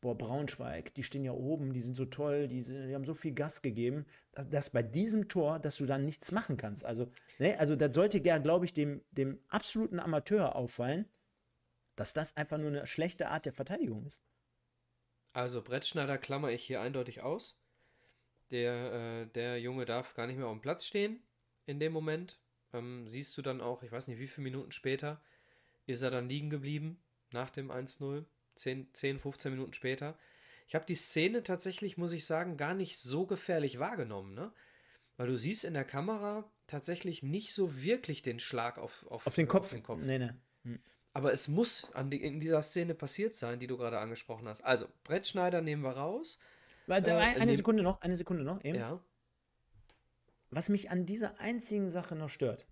boah, Braunschweig, die stehen ja oben, die sind so toll, die, die, haben so viel Gas gegeben, dass, bei diesem Tor, dass du dann nichts machen kannst. Also, ne, also das sollte ja, glaube ich, dem, dem absoluten Amateur auffallen, dass das einfach nur eine schlechte Art der Verteidigung ist. Also Brettschneider klammer ich hier eindeutig aus. Der, äh, der Junge darf gar nicht mehr auf dem Platz stehen in dem Moment. Ähm, siehst du dann auch, ich weiß nicht, wie viele Minuten später ist er dann liegen geblieben nach dem 1-0. 10, 10, 15 Minuten später. Ich habe die Szene tatsächlich, muss ich sagen, gar nicht so gefährlich wahrgenommen, ne? Weil du siehst in der Kamera tatsächlich nicht so wirklich den Schlag auf, auf, auf den äh, Kopf. Auf den Kopf. Nee, nee. Hm. Aber es muss die, in dieser Szene passiert sein, die du gerade angesprochen hast. Also, Brettschneider nehmen wir raus. Warte, äh, eine Sekunde noch, eine Sekunde noch eben. Ja. Was mich an dieser einzigen Sache noch stört.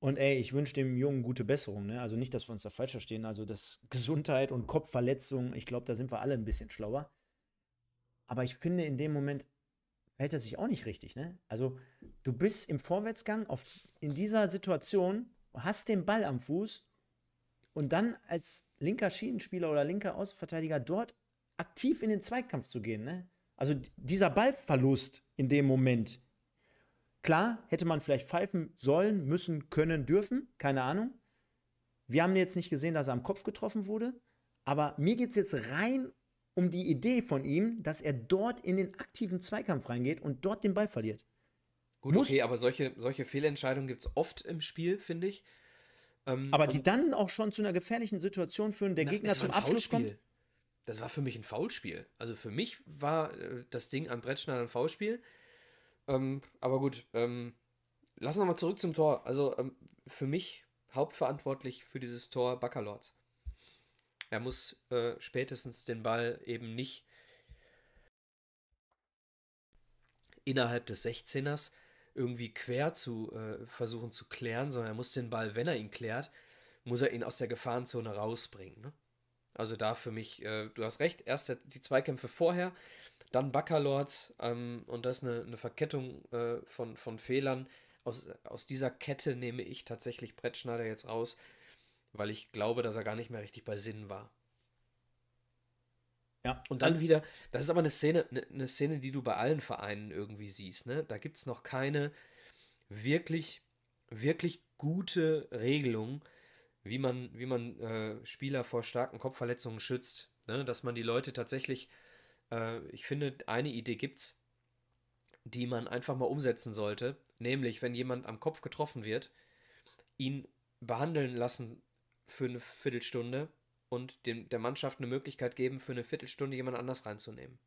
Und ey, ich wünsche dem Jungen gute Besserung. Ne? Also nicht, dass wir uns da falsch verstehen. Also das Gesundheit und Kopfverletzung, ich glaube, da sind wir alle ein bisschen schlauer. Aber ich finde, in dem Moment verhält er sich auch nicht richtig. Ne? Also du bist im Vorwärtsgang auf, in dieser Situation, hast den Ball am Fuß und dann als linker Schienenspieler oder linker Außenverteidiger dort aktiv in den Zweikampf zu gehen. Ne? Also dieser Ballverlust in dem Moment. Klar, hätte man vielleicht pfeifen sollen, müssen, können, dürfen, keine Ahnung. Wir haben jetzt nicht gesehen, dass er am Kopf getroffen wurde, aber mir geht es jetzt rein um die Idee von ihm, dass er dort in den aktiven Zweikampf reingeht und dort den Ball verliert. Gut, Muss okay, aber solche, solche Fehlentscheidungen gibt es oft im Spiel, finde ich. Ähm, aber die also dann auch schon zu einer gefährlichen Situation führen, der na, Gegner zum Abschluss kommt. Das war für mich ein Foulspiel. Also für mich war äh, das Ding an Brettschneider ein Foulspiel. Ähm, aber gut, ähm, lass uns nochmal zurück zum Tor. Also ähm, für mich hauptverantwortlich für dieses Tor Baccalords. Er muss äh, spätestens den Ball eben nicht innerhalb des 16ers irgendwie quer zu äh, versuchen zu klären, sondern er muss den Ball, wenn er ihn klärt, muss er ihn aus der Gefahrenzone rausbringen. Ne? Also da für mich, äh, du hast recht, erst der, die Zweikämpfe vorher, dann Baccalords ähm, und das eine, eine Verkettung äh, von, von Fehlern. Aus, aus dieser Kette nehme ich tatsächlich Brettschneider jetzt raus, weil ich glaube, dass er gar nicht mehr richtig bei Sinn war. Ja. Und dann wieder, das ist aber eine Szene, ne, eine Szene, die du bei allen Vereinen irgendwie siehst. Ne? Da gibt es noch keine wirklich, wirklich gute Regelung, wie man, wie man äh, Spieler vor starken Kopfverletzungen schützt. Ne? Dass man die Leute tatsächlich, äh, ich finde, eine Idee gibt's, die man einfach mal umsetzen sollte. Nämlich, wenn jemand am Kopf getroffen wird, ihn behandeln lassen für eine Viertelstunde und dem, der Mannschaft eine Möglichkeit geben, für eine Viertelstunde jemand anders reinzunehmen.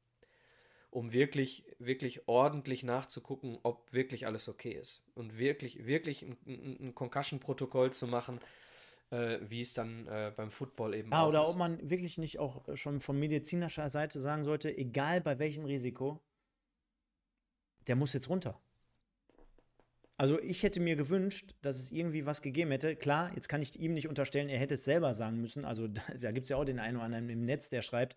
Um wirklich, wirklich ordentlich nachzugucken, ob wirklich alles okay ist. Und wirklich, wirklich ein, ein Concussion-Protokoll zu machen, äh, wie es dann äh, beim Football eben ja, auch oder ist. ob man wirklich nicht auch schon von medizinischer Seite sagen sollte, egal bei welchem Risiko, der muss jetzt runter. Also ich hätte mir gewünscht, dass es irgendwie was gegeben hätte. Klar, jetzt kann ich ihm nicht unterstellen, er hätte es selber sagen müssen. Also da, da gibt es ja auch den einen oder anderen im Netz, der schreibt,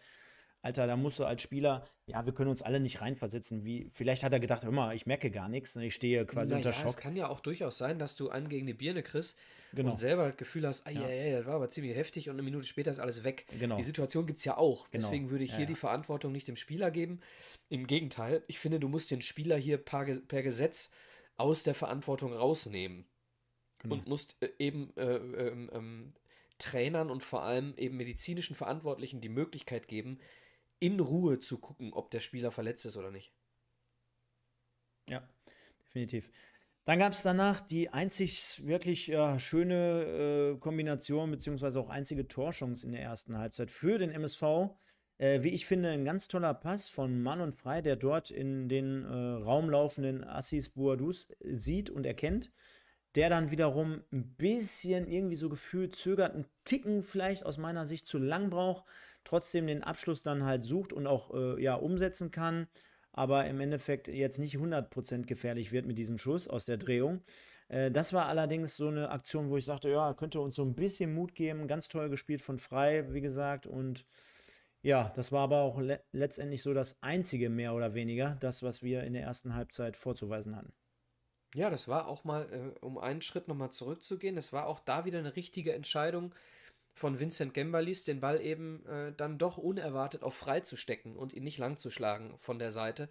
Alter, da musst du als Spieler, ja, wir können uns alle nicht reinversetzen. Wie, vielleicht hat er gedacht, hör mal, ich merke gar nichts, ne? ich stehe quasi naja, unter Schock. Es kann ja auch durchaus sein, dass du einen gegen eine Birne kriegst genau. und selber das halt Gefühl hast, ah, ja. ja, das war aber ziemlich heftig und eine Minute später ist alles weg. Genau. Die Situation gibt es ja auch. Genau. Deswegen würde ich hier ja, die Verantwortung nicht dem Spieler geben. Im Gegenteil, ich finde, du musst den Spieler hier per, per Gesetz aus der Verantwortung rausnehmen. Genau. Und musst äh, eben äh, ähm, ähm, Trainern und vor allem eben medizinischen Verantwortlichen die Möglichkeit geben, in Ruhe zu gucken, ob der Spieler verletzt ist oder nicht. Ja, definitiv. Dann gab es danach die einzig wirklich ja, schöne äh, Kombination beziehungsweise auch einzige Torchance in der ersten Halbzeit für den MSV. Äh, wie ich finde, ein ganz toller Pass von Mann und Frei, der dort in den äh, Raum laufenden Assis Boadus äh, sieht und erkennt, der dann wiederum ein bisschen irgendwie so gefühlt zögert, einen Ticken vielleicht aus meiner Sicht zu lang braucht, trotzdem den Abschluss dann halt sucht und auch äh, ja umsetzen kann, aber im Endeffekt jetzt nicht 100% gefährlich wird mit diesem Schuss aus der Drehung. Äh, das war allerdings so eine Aktion, wo ich sagte, ja, könnte uns so ein bisschen Mut geben, ganz toll gespielt von Frei, wie gesagt und ja, das war aber auch le letztendlich so das einzige mehr oder weniger, das, was wir in der ersten Halbzeit vorzuweisen hatten. Ja, das war auch mal, äh, um einen Schritt nochmal zurückzugehen, das war auch da wieder eine richtige Entscheidung von Vincent Gembalis, den Ball eben äh, dann doch unerwartet auf Frei zu stecken und ihn nicht lang zu schlagen von der Seite.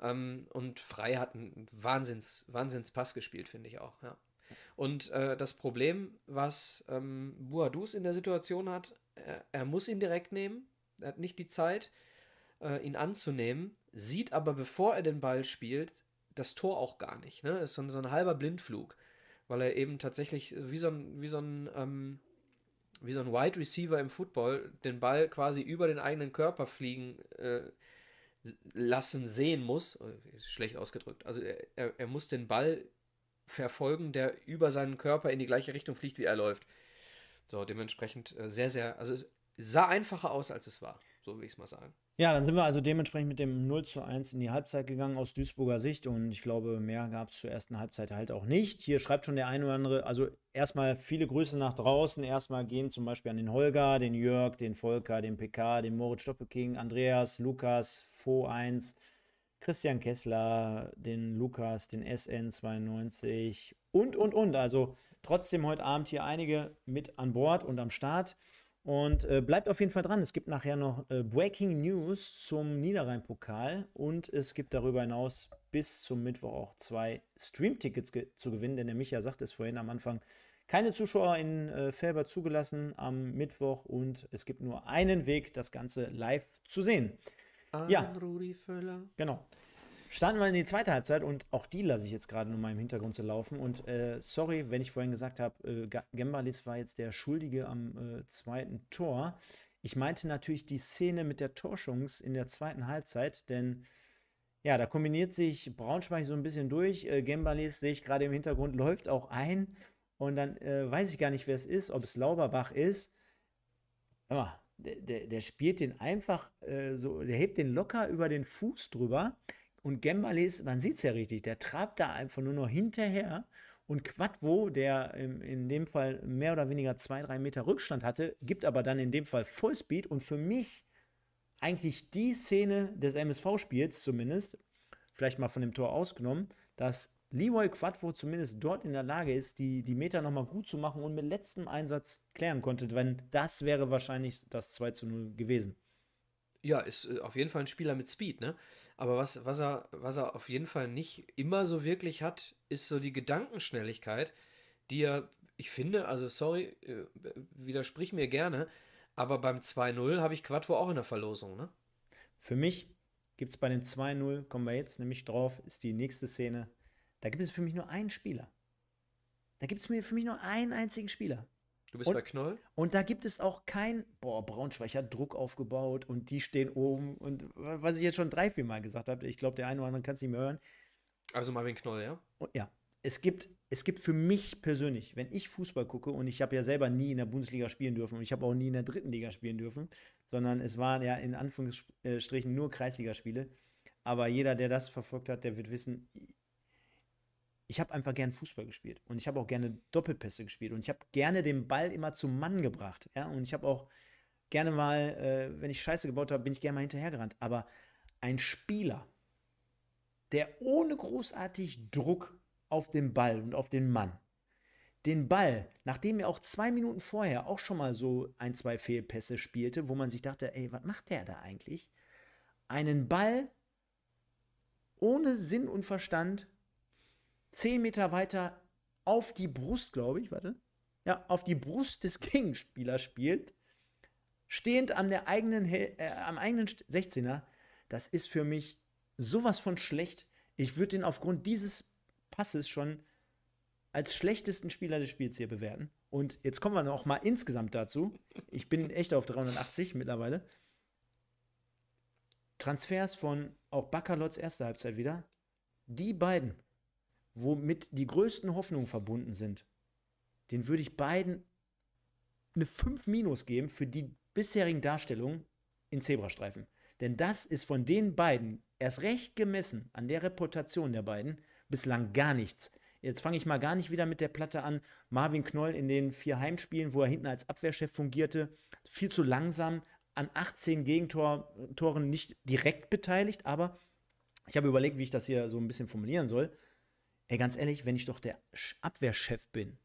Ähm, und Frei hat einen Wahnsinns, Wahnsinnspass gespielt, finde ich auch. Ja. Und äh, das Problem, was ähm, Buadus in der Situation hat, er, er muss ihn direkt nehmen, er hat nicht die Zeit, äh, ihn anzunehmen, sieht aber, bevor er den Ball spielt, das Tor auch gar nicht. Ne? Ist so ein, so ein halber Blindflug, weil er eben tatsächlich äh, wie so ein, wie so ein, ähm, wie so ein Wide Receiver im Football den Ball quasi über den eigenen Körper fliegen äh, lassen sehen muss. Oh, schlecht ausgedrückt. Also er, er muss den Ball verfolgen, der über seinen Körper in die gleiche Richtung fliegt, wie er läuft. So, dementsprechend äh, sehr, sehr, also sah einfacher aus, als es war, so will ich es mal sagen. Ja, dann sind wir also dementsprechend mit dem 0 zu 1 in die Halbzeit gegangen aus Duisburger Sicht und ich glaube, mehr gab es zur ersten Halbzeit halt auch nicht. Hier schreibt schon der eine oder andere, also erstmal viele Grüße nach draußen. Erstmal gehen zum Beispiel an den Holger, den Jörg, den Volker, den PK, den Moritz Stoppeking, Andreas, Lukas, Fo1, Christian Kessler, den Lukas, den SN92 und, und, und. Also trotzdem heute Abend hier einige mit an Bord und am Start. Und äh, bleibt auf jeden Fall dran. Es gibt nachher noch äh, Breaking News zum Niederrhein-Pokal und es gibt darüber hinaus bis zum Mittwoch auch zwei Stream-Tickets ge zu gewinnen, denn der Micha sagt es vorhin am Anfang. Keine Zuschauer in äh, Felber zugelassen am Mittwoch und es gibt nur einen Weg, das Ganze live zu sehen. An ja. Rudi Völler. Genau. Starten wir in die zweite Halbzeit und auch die lasse ich jetzt gerade nur mal im Hintergrund zu so laufen. Und äh, sorry, wenn ich vorhin gesagt habe, äh, Gembalis war jetzt der Schuldige am äh, zweiten Tor. Ich meinte natürlich die Szene mit der Torschungs in der zweiten Halbzeit, denn ja, da kombiniert sich Braunschweig so ein bisschen durch. Äh, Gembalis sehe ich gerade im Hintergrund, läuft auch ein. Und dann äh, weiß ich gar nicht, wer es ist, ob es Lauberbach ist. Hör mal, der, der, der spielt den einfach äh, so, der hebt den locker über den Fuß drüber. Und Gembalis, man sieht es ja richtig, der trabt da einfach nur noch hinterher. Und Quadvo, der in dem Fall mehr oder weniger zwei, drei Meter Rückstand hatte, gibt aber dann in dem Fall Vollspeed. Und für mich eigentlich die Szene des MSV-Spiels zumindest, vielleicht mal von dem Tor ausgenommen, dass Leroy Quadvo zumindest dort in der Lage ist, die, die Meter nochmal gut zu machen und mit letztem Einsatz klären konnte, wenn das wäre wahrscheinlich das 2 zu 0 gewesen. Ja, ist äh, auf jeden Fall ein Spieler mit Speed, ne? Aber was, was, er, was er auf jeden Fall nicht immer so wirklich hat, ist so die Gedankenschnelligkeit, die er, ich finde, also sorry, äh, widersprich mir gerne, aber beim 2-0 habe ich Quattro auch in der Verlosung, ne? Für mich gibt es bei den 2-0, kommen wir jetzt nämlich drauf, ist die nächste Szene. Da gibt es für mich nur einen Spieler. Da gibt es für mich nur einen einzigen Spieler. Du bist und, bei Knoll? Und da gibt es auch kein, boah, Braunschweig hat Druck aufgebaut und die stehen oben und was ich jetzt schon drei, vier Mal gesagt habe, ich glaube, der eine oder andere kann es nicht mehr hören. Also Marvin Knoll, ja? Und, ja. Es gibt, es gibt für mich persönlich, wenn ich Fußball gucke und ich habe ja selber nie in der Bundesliga spielen dürfen und ich habe auch nie in der dritten Liga spielen dürfen, sondern es waren ja in Anführungsstrichen nur Kreisligaspiele. Aber jeder, der das verfolgt hat, der wird wissen, ich habe einfach gern Fußball gespielt und ich habe auch gerne Doppelpässe gespielt und ich habe gerne den Ball immer zum Mann gebracht. Ja? Und ich habe auch gerne mal, äh, wenn ich Scheiße gebaut habe, bin ich gerne mal hinterhergerannt. Aber ein Spieler, der ohne großartig Druck auf den Ball und auf den Mann, den Ball, nachdem er auch zwei Minuten vorher auch schon mal so ein, zwei Fehlpässe spielte, wo man sich dachte, ey, was macht der da eigentlich? Einen Ball ohne Sinn und Verstand 10 Meter weiter auf die Brust, glaube ich, warte, ja, auf die Brust des Gegenspielers spielt, stehend an der eigenen, äh, am eigenen 16er, das ist für mich sowas von schlecht. Ich würde den aufgrund dieses Passes schon als schlechtesten Spieler des Spiels hier bewerten. Und jetzt kommen wir noch mal insgesamt dazu. Ich bin echt auf 380 mittlerweile. Transfers von auch Bakalots erste Halbzeit wieder. Die beiden womit die größten Hoffnungen verbunden sind, den würde ich beiden eine 5 minus geben für die bisherigen Darstellungen in Zebrastreifen. Denn das ist von den beiden erst recht gemessen an der Reputation der beiden bislang gar nichts. Jetzt fange ich mal gar nicht wieder mit der Platte an. Marvin Knoll in den vier Heimspielen, wo er hinten als Abwehrchef fungierte, viel zu langsam, an 18 Gegentoren nicht direkt beteiligt, aber ich habe überlegt, wie ich das hier so ein bisschen formulieren soll. Ey, ganz ehrlich, wenn ich doch der Abwehrchef bin,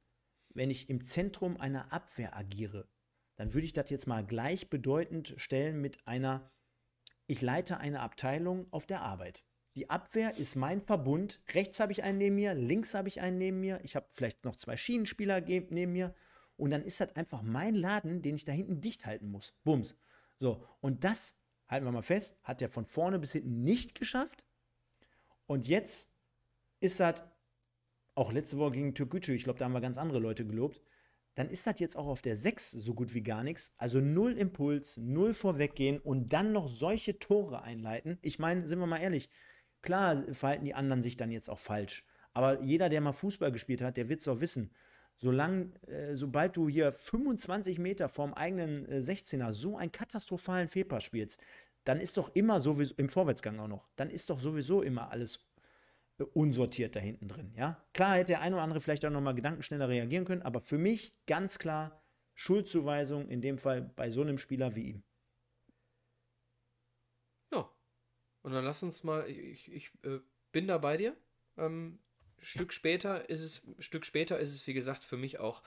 wenn ich im Zentrum einer Abwehr agiere, dann würde ich das jetzt mal gleichbedeutend stellen mit einer, ich leite eine Abteilung auf der Arbeit. Die Abwehr ist mein Verbund. Rechts habe ich einen neben mir, links habe ich einen neben mir. Ich habe vielleicht noch zwei Schienenspieler neben mir. Und dann ist das einfach mein Laden, den ich da hinten dicht halten muss. Bums. So, und das, halten wir mal fest, hat er von vorne bis hinten nicht geschafft. Und jetzt ist das auch letzte Woche gegen Türkgücü, ich glaube, da haben wir ganz andere Leute gelobt, dann ist das jetzt auch auf der 6 so gut wie gar nichts. Also null Impuls, null Vorweggehen und dann noch solche Tore einleiten. Ich meine, sind wir mal ehrlich, klar verhalten die anderen sich dann jetzt auch falsch. Aber jeder, der mal Fußball gespielt hat, der wird es auch wissen. Solange, äh, sobald du hier 25 Meter vorm eigenen äh, 16er so einen katastrophalen Fehlpass spielst, dann ist doch immer sowieso, im Vorwärtsgang auch noch, dann ist doch sowieso immer alles unsortiert da hinten drin. Ja? Klar hätte der eine oder andere vielleicht auch nochmal gedankenschneller reagieren können, aber für mich ganz klar Schuldzuweisung in dem Fall bei so einem Spieler wie ihm. Ja, und dann lass uns mal, ich, ich äh, bin da bei dir. Ähm, Stück später ist es, Stück später ist es, wie gesagt, für mich auch,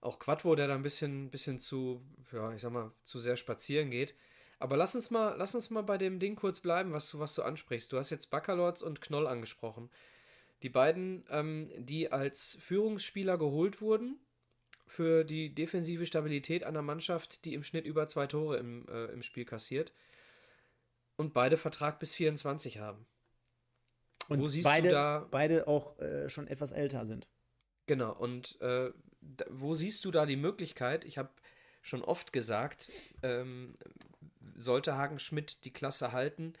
auch Quadvo, der da ein bisschen, bisschen zu, ja, ich sag mal, zu sehr spazieren geht. Aber lass uns mal, lass uns mal bei dem Ding kurz bleiben, was du, was du ansprichst. Du hast jetzt Baccalords und Knoll angesprochen. Die beiden, ähm, die als Führungsspieler geholt wurden für die defensive Stabilität einer Mannschaft, die im Schnitt über zwei Tore im, äh, im Spiel kassiert und beide Vertrag bis 24 haben. Und Wo siehst beide, du da, beide auch äh, schon etwas älter sind. Genau, und äh, wo siehst du da die Möglichkeit? Ich habe schon oft gesagt, ähm, sollte Hagen Schmidt die Klasse halten,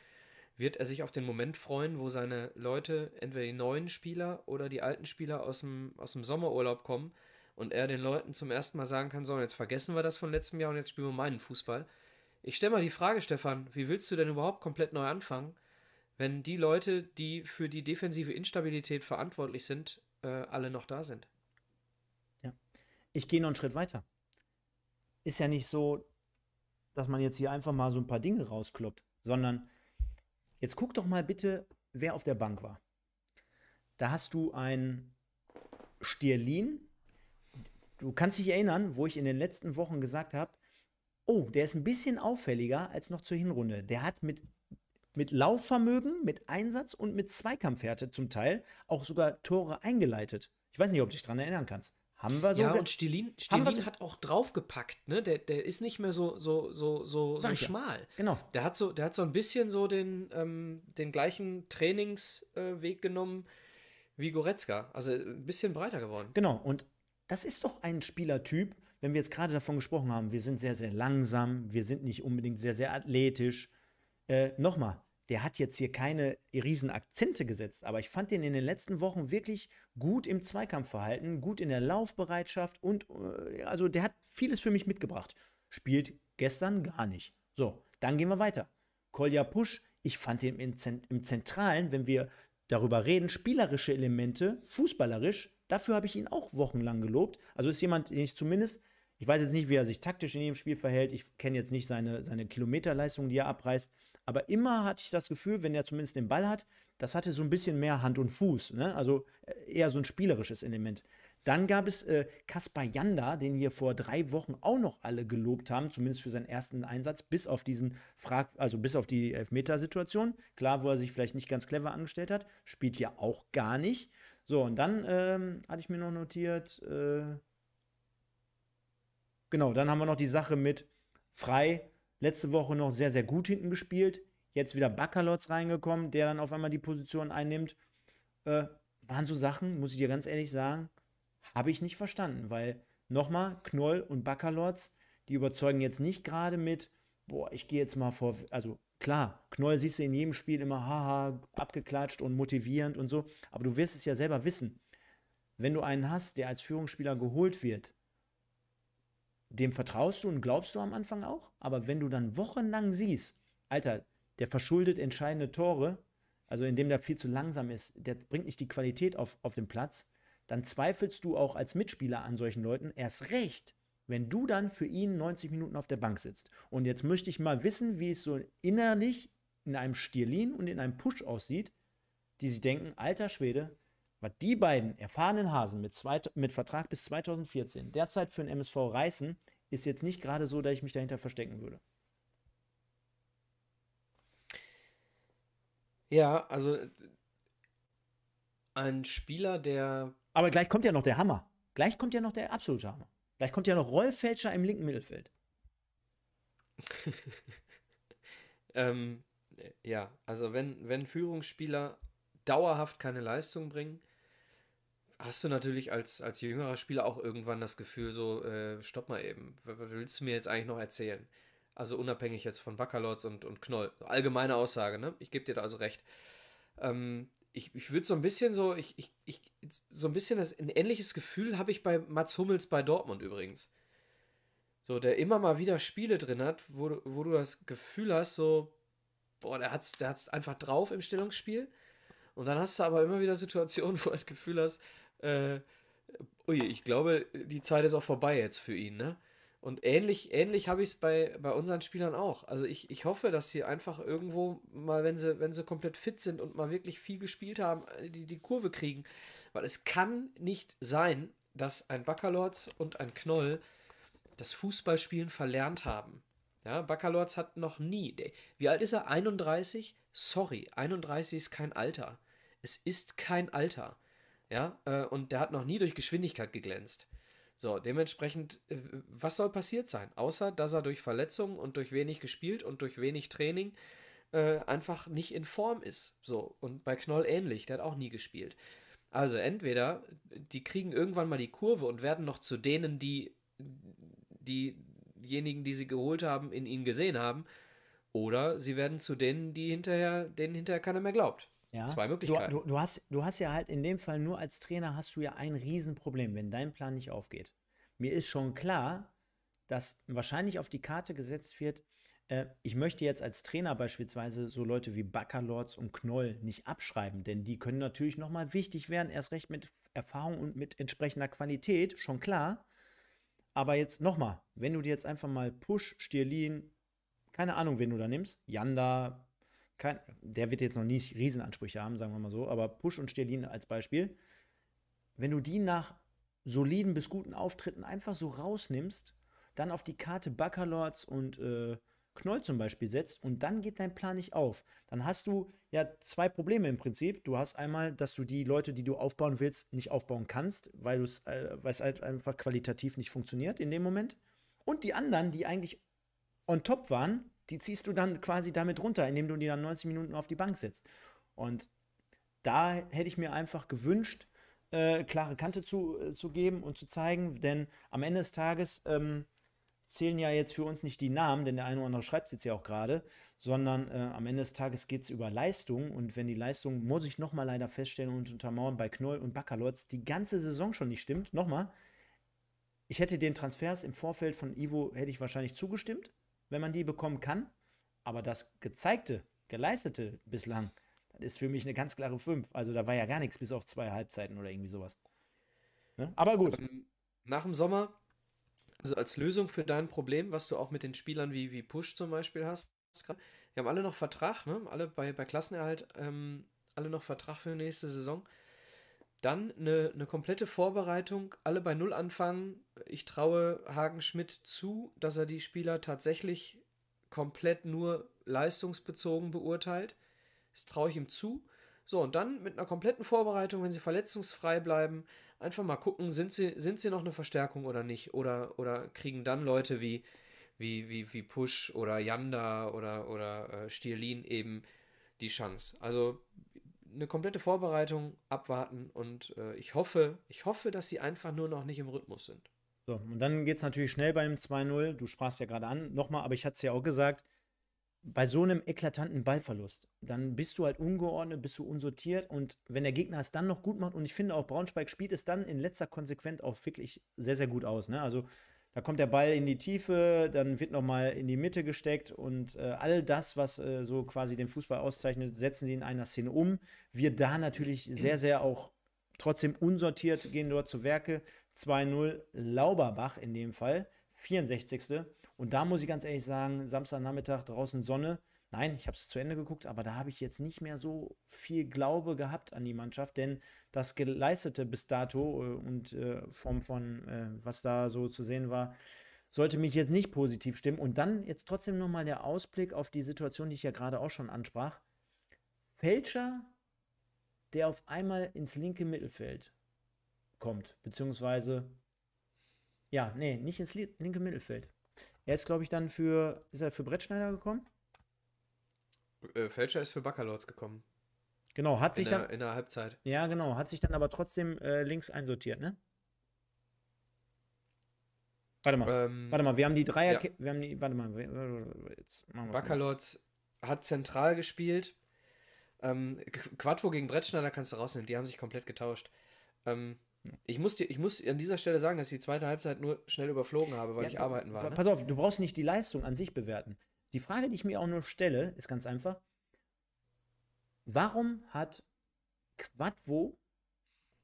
wird er sich auf den Moment freuen, wo seine Leute, entweder die neuen Spieler oder die alten Spieler aus dem, aus dem Sommerurlaub kommen und er den Leuten zum ersten Mal sagen kann, so, jetzt vergessen wir das von letztem Jahr und jetzt spielen wir meinen Fußball. Ich stelle mal die Frage, Stefan, wie willst du denn überhaupt komplett neu anfangen, wenn die Leute, die für die defensive Instabilität verantwortlich sind, äh, alle noch da sind? Ja, ich gehe noch einen Schritt weiter. Ist ja nicht so, dass man jetzt hier einfach mal so ein paar Dinge rauskloppt, sondern jetzt guck doch mal bitte, wer auf der Bank war. Da hast du einen Stierlin. Du kannst dich erinnern, wo ich in den letzten Wochen gesagt habe, oh, der ist ein bisschen auffälliger als noch zur Hinrunde. Der hat mit, mit Laufvermögen, mit Einsatz und mit Zweikampfhärte zum Teil auch sogar Tore eingeleitet. Ich weiß nicht, ob du dich daran erinnern kannst. Haben wir so. Ja, und Stilin, Stilin hat auch draufgepackt, ne? Der, der ist nicht mehr so, so, so, so, so schmal. Ja. Genau. Der hat so, der hat so ein bisschen so den, ähm, den gleichen Trainingsweg äh, genommen wie Goretzka. Also äh, ein bisschen breiter geworden. Genau, und das ist doch ein Spielertyp, wenn wir jetzt gerade davon gesprochen haben, wir sind sehr, sehr langsam, wir sind nicht unbedingt sehr, sehr athletisch. Äh, Nochmal, der hat jetzt hier keine riesen Akzente gesetzt, aber ich fand den in den letzten Wochen wirklich gut im Zweikampfverhalten, gut in der Laufbereitschaft und äh, also der hat vieles für mich mitgebracht. Spielt gestern gar nicht. So, dann gehen wir weiter. Kolja Pusch, ich fand den im, Zentralen, wenn wir darüber reden, spielerische Elemente, fußballerisch, dafür habe ich ihn auch wochenlang gelobt. Also ist jemand, den ich zumindest ich weiß jetzt nicht, wie er sich taktisch in dem Spiel verhält. Ich kenne jetzt nicht seine, seine Kilometerleistung, die er abreißt. Aber immer hatte ich das Gefühl, wenn er zumindest den Ball hat, das hatte so ein bisschen mehr Hand und Fuß. Ne? Also äh, eher so ein spielerisches Element. Dann gab es äh, Kaspar Janda, den wir vor drei Wochen auch noch alle gelobt haben, zumindest für seinen ersten Einsatz, bis auf diesen Frag, also bis auf die Elfmetersituation. Klar, wo er sich vielleicht nicht ganz clever angestellt hat, spielt ja auch gar nicht. So, und dann ähm, hatte ich mir noch notiert, äh, genau, dann haben wir noch die Sache mit Frei Letzte Woche noch sehr, sehr gut hinten gespielt. Jetzt wieder Bakalotz reingekommen, der dann auf einmal die Position einnimmt. Äh, waren so Sachen, muss ich dir ganz ehrlich sagen, habe ich nicht verstanden, weil nochmal Knoll und Bakalotz, die überzeugen jetzt nicht gerade mit, boah, ich gehe jetzt mal vor, also klar, Knoll siehst du in jedem Spiel immer, haha, abgeklatscht und motivierend und so, aber du wirst es ja selber wissen. Wenn du einen hast, der als Führungsspieler geholt wird, dem vertraust du und glaubst du am Anfang auch, aber wenn du dann wochenlang siehst, Alter, der verschuldet entscheidende Tore, also indem der viel zu langsam ist, der bringt nicht die Qualität auf, auf den Platz, dann zweifelst du auch als Mitspieler an solchen Leuten erst recht, wenn du dann für ihn 90 Minuten auf der Bank sitzt. Und jetzt möchte ich mal wissen, wie es so innerlich in einem Stirlin und in einem Push aussieht, die sich denken, alter Schwede, was die beiden erfahrenen Hasen mit, zwei, mit Vertrag bis 2014 derzeit für den MSV reißen, ist jetzt nicht gerade so, dass ich mich dahinter verstecken würde. Ja, also ein Spieler, der. Aber gleich kommt ja noch der Hammer. Gleich kommt ja noch der absolute Hammer. Gleich kommt ja noch Rollfälscher im linken Mittelfeld. ähm, ja, also wenn, wenn Führungsspieler dauerhaft keine Leistung bringen, hast du natürlich als, als jüngerer Spieler auch irgendwann das Gefühl, so, äh, stopp mal eben, was willst du mir jetzt eigentlich noch erzählen? Also unabhängig jetzt von Wackerlords und, und Knoll. Allgemeine Aussage, ne? Ich gebe dir da also recht. Ähm, ich, ich würde so ein bisschen so, ich, ich, ich, so ein bisschen das, ein ähnliches Gefühl habe ich bei Mats Hummels bei Dortmund übrigens. So, der immer mal wieder Spiele drin hat, wo, wo du das Gefühl hast, so, boah, der hat's, der hat's einfach drauf im Stellungsspiel. Und dann hast du aber immer wieder Situationen, wo du das Gefühl hast, äh, ui, ich glaube, die Zeit ist auch vorbei jetzt für ihn, ne? Und ähnlich, ähnlich habe ich es bei, bei unseren Spielern auch. Also ich, ich hoffe, dass sie einfach irgendwo mal, wenn sie, wenn sie komplett fit sind und mal wirklich viel gespielt haben, die, die Kurve kriegen. Weil es kann nicht sein, dass ein Baccalords und ein Knoll das Fußballspielen verlernt haben. Ja, Baccalords hat noch nie. Wie alt ist er? 31? Sorry, 31 ist kein Alter. Es ist kein Alter. Ja, äh, und der hat noch nie durch Geschwindigkeit geglänzt. So, dementsprechend, äh, was soll passiert sein? Außer, dass er durch Verletzungen und durch wenig gespielt und durch wenig Training äh, einfach nicht in Form ist. So, und bei Knoll ähnlich, der hat auch nie gespielt. Also entweder die kriegen irgendwann mal die Kurve und werden noch zu denen, die diejenigen, die sie geholt haben, in ihnen gesehen haben, oder sie werden zu denen, die hinterher, denen hinterher keiner mehr glaubt. Ja. Zwei Möglichkeiten. Du, du, du, hast, du hast ja halt in dem Fall nur als Trainer hast du ja ein Riesenproblem, wenn dein Plan nicht aufgeht. Mir ist schon klar, dass wahrscheinlich auf die Karte gesetzt wird, äh, ich möchte jetzt als Trainer beispielsweise so Leute wie Backerlords und Knoll nicht abschreiben, denn die können natürlich nochmal wichtig werden, erst recht mit Erfahrung und mit entsprechender Qualität, schon klar. Aber jetzt nochmal, wenn du dir jetzt einfach mal Push, Stirlin, keine Ahnung, wen du da nimmst, Yanda, kein, der wird jetzt noch nicht Riesenansprüche haben, sagen wir mal so, aber Push und Stirlin als Beispiel, wenn du die nach soliden bis guten Auftritten einfach so rausnimmst, dann auf die Karte Baccalords und äh, Knoll zum Beispiel setzt und dann geht dein Plan nicht auf. Dann hast du ja zwei Probleme im Prinzip. Du hast einmal, dass du die Leute, die du aufbauen willst, nicht aufbauen kannst, weil äh, es äh, halt einfach qualitativ nicht funktioniert in dem Moment. Und die anderen, die eigentlich on top waren, die ziehst du dann quasi damit runter, indem du die dann 90 Minuten auf die Bank setzt. Und da hätte ich mir einfach gewünscht, äh, klare Kante zu, äh, zu geben und zu zeigen, denn am Ende des Tages ähm, zählen ja jetzt für uns nicht die Namen, denn der eine oder andere schreibt es jetzt ja auch gerade, sondern äh, am Ende des Tages geht es über Leistung und wenn die Leistung, muss ich nochmal leider feststellen und untermauern, bei Knoll und Bakalotz die ganze Saison schon nicht stimmt, nochmal, ich hätte den Transfers im Vorfeld von Ivo, hätte ich wahrscheinlich zugestimmt, wenn man die bekommen kann. Aber das gezeigte, geleistete bislang, das ist für mich eine ganz klare 5. Also da war ja gar nichts bis auf zwei Halbzeiten oder irgendwie sowas. Ne? Aber gut. Ähm, nach dem Sommer, also als Lösung für dein Problem, was du auch mit den Spielern wie, wie Push zum Beispiel hast, wir haben alle noch Vertrag, ne? alle bei, bei Klassenerhalt, ähm, alle noch Vertrag für die nächste Saison. Dann eine, eine komplette Vorbereitung, alle bei Null anfangen. Ich traue Hagen Schmidt zu, dass er die Spieler tatsächlich komplett nur leistungsbezogen beurteilt. Das traue ich ihm zu. So, und dann mit einer kompletten Vorbereitung, wenn sie verletzungsfrei bleiben, einfach mal gucken, sind sie, sind sie noch eine Verstärkung oder nicht? Oder, oder kriegen dann Leute wie, wie, wie, wie Push oder Yanda oder, oder äh, Stierlin eben die Chance? Also eine komplette Vorbereitung abwarten und äh, ich hoffe, ich hoffe, dass sie einfach nur noch nicht im Rhythmus sind. So, und dann geht es natürlich schnell bei einem 2-0. Du sprachst ja gerade an, nochmal, aber ich hatte es ja auch gesagt, bei so einem eklatanten Ballverlust, dann bist du halt ungeordnet, bist du unsortiert und wenn der Gegner es dann noch gut macht, und ich finde auch Braunschweig spielt es dann in letzter Konsequenz auch wirklich sehr, sehr gut aus. Ne? Also da kommt der Ball in die Tiefe, dann wird nochmal in die Mitte gesteckt und äh, all das, was äh, so quasi den Fußball auszeichnet, setzen sie in einer Szene um. Wir da natürlich sehr, sehr auch trotzdem unsortiert gehen dort zu Werke. 2-0 Lauberbach in dem Fall, 64. Und da muss ich ganz ehrlich sagen, Samstagnachmittag draußen Sonne, Nein, ich habe es zu Ende geguckt, aber da habe ich jetzt nicht mehr so viel Glaube gehabt an die Mannschaft, denn das Geleistete bis dato äh, und äh, Form von, äh, was da so zu sehen war, sollte mich jetzt nicht positiv stimmen. Und dann jetzt trotzdem nochmal der Ausblick auf die Situation, die ich ja gerade auch schon ansprach. Fälscher, der auf einmal ins linke Mittelfeld kommt, beziehungsweise, ja, nee, nicht ins linke Mittelfeld. Er ist, glaube ich, dann für, ist er für Brettschneider gekommen? Äh, Fälscher ist für Baccalords gekommen. Genau, hat in sich der, dann. In der Halbzeit. Ja, genau, hat sich dann aber trotzdem äh, links einsortiert, ne? Warte mal, ähm, warte mal, wir haben die Dreier. Ja. Wir haben die, warte mal, jetzt Baccalords hat zentral gespielt. Ähm, Quattro gegen Brettschneider kannst du rausnehmen, die haben sich komplett getauscht. Ähm, ich, muss dir, ich muss an dieser Stelle sagen, dass ich die zweite Halbzeit nur schnell überflogen habe, weil ja, ich arbeiten war. Ne? Pass auf, du brauchst nicht die Leistung an sich bewerten. Die Frage, die ich mir auch nur stelle, ist ganz einfach. Warum hat Quadvo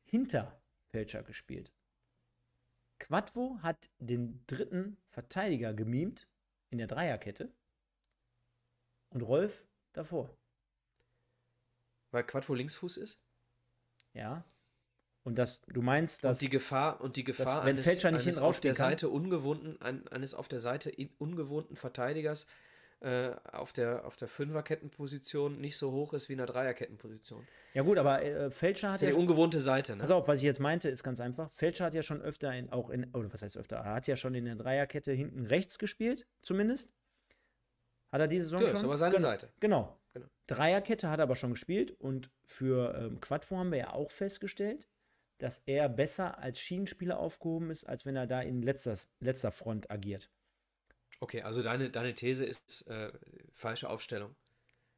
hinter Fälscher gespielt? Quadvo hat den dritten Verteidiger gemimt in der Dreierkette und Rolf davor. Weil Quadvo Linksfuß ist? Ja. Und das, du meinst, dass. Und die Gefahr, und die Gefahr dass, wenn eines, Fälscher nicht eines auf der kann, Seite ungewohnten, eines auf der Seite ungewohnten Verteidigers äh, auf der, auf der Fünferkettenposition nicht so hoch ist wie in der Dreierkettenposition. Ja gut, aber äh, Fälscher hat das ist ja, ja die ungewohnte Seite. Ne? Pass auf, was ich jetzt meinte, ist ganz einfach. Fälscher hat ja schon öfter in, auch in, oder was heißt öfter, er hat ja schon in der Dreierkette hinten rechts gespielt, zumindest. Hat er diese Saison Gut, schon? Ist aber seine genau. Seite. Genau. genau. Dreierkette hat er aber schon gespielt und für ähm, Quadfo haben wir ja auch festgestellt, dass er besser als Schienenspieler aufgehoben ist, als wenn er da in letzter, letzter Front agiert. Okay, also deine, deine These ist äh, falsche Aufstellung.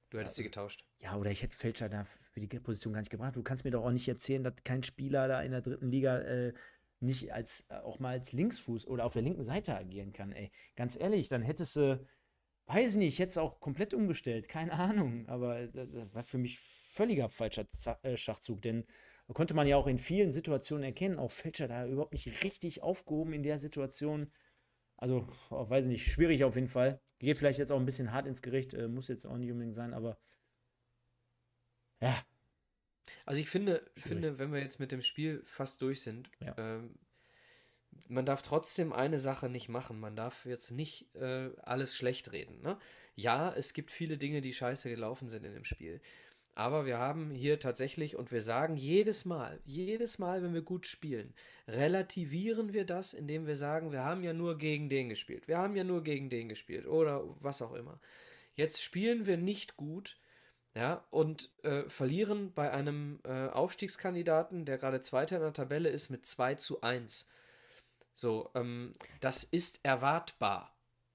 Du hättest ja, sie getauscht. Ja, oder ich hätte Fälscher da für die Position gar nicht gebracht. Du kannst mir doch auch nicht erzählen, dass kein Spieler da in der dritten Liga äh, nicht als äh, auch mal als Linksfuß oder auf der linken Seite agieren kann, ey. Ganz ehrlich, dann hättest du, äh, weiß nicht, jetzt auch komplett umgestellt, keine Ahnung. Aber äh, das war für mich völliger falscher äh, Schachzug, denn konnte man ja auch in vielen Situationen erkennen, auch Fälscher da überhaupt nicht richtig aufgehoben in der Situation also, weiß nicht, schwierig auf jeden Fall. Gehe vielleicht jetzt auch ein bisschen hart ins Gericht, äh, muss jetzt auch nicht unbedingt sein, aber ja. Also ich finde, finde, wenn wir jetzt mit dem Spiel fast durch sind, ja. ähm, man darf trotzdem eine Sache nicht machen. Man darf jetzt nicht äh, alles schlecht reden. Ne? Ja, es gibt viele Dinge, die scheiße gelaufen sind in dem Spiel. Aber wir haben hier tatsächlich, und wir sagen jedes Mal, jedes Mal, wenn wir gut spielen, relativieren wir das, indem wir sagen, wir haben ja nur gegen den gespielt, wir haben ja nur gegen den gespielt oder was auch immer. Jetzt spielen wir nicht gut, ja, und äh, verlieren bei einem äh, Aufstiegskandidaten, der gerade Zweiter in der Tabelle ist, mit 2 zu 1. So, ähm, das ist erwartbar.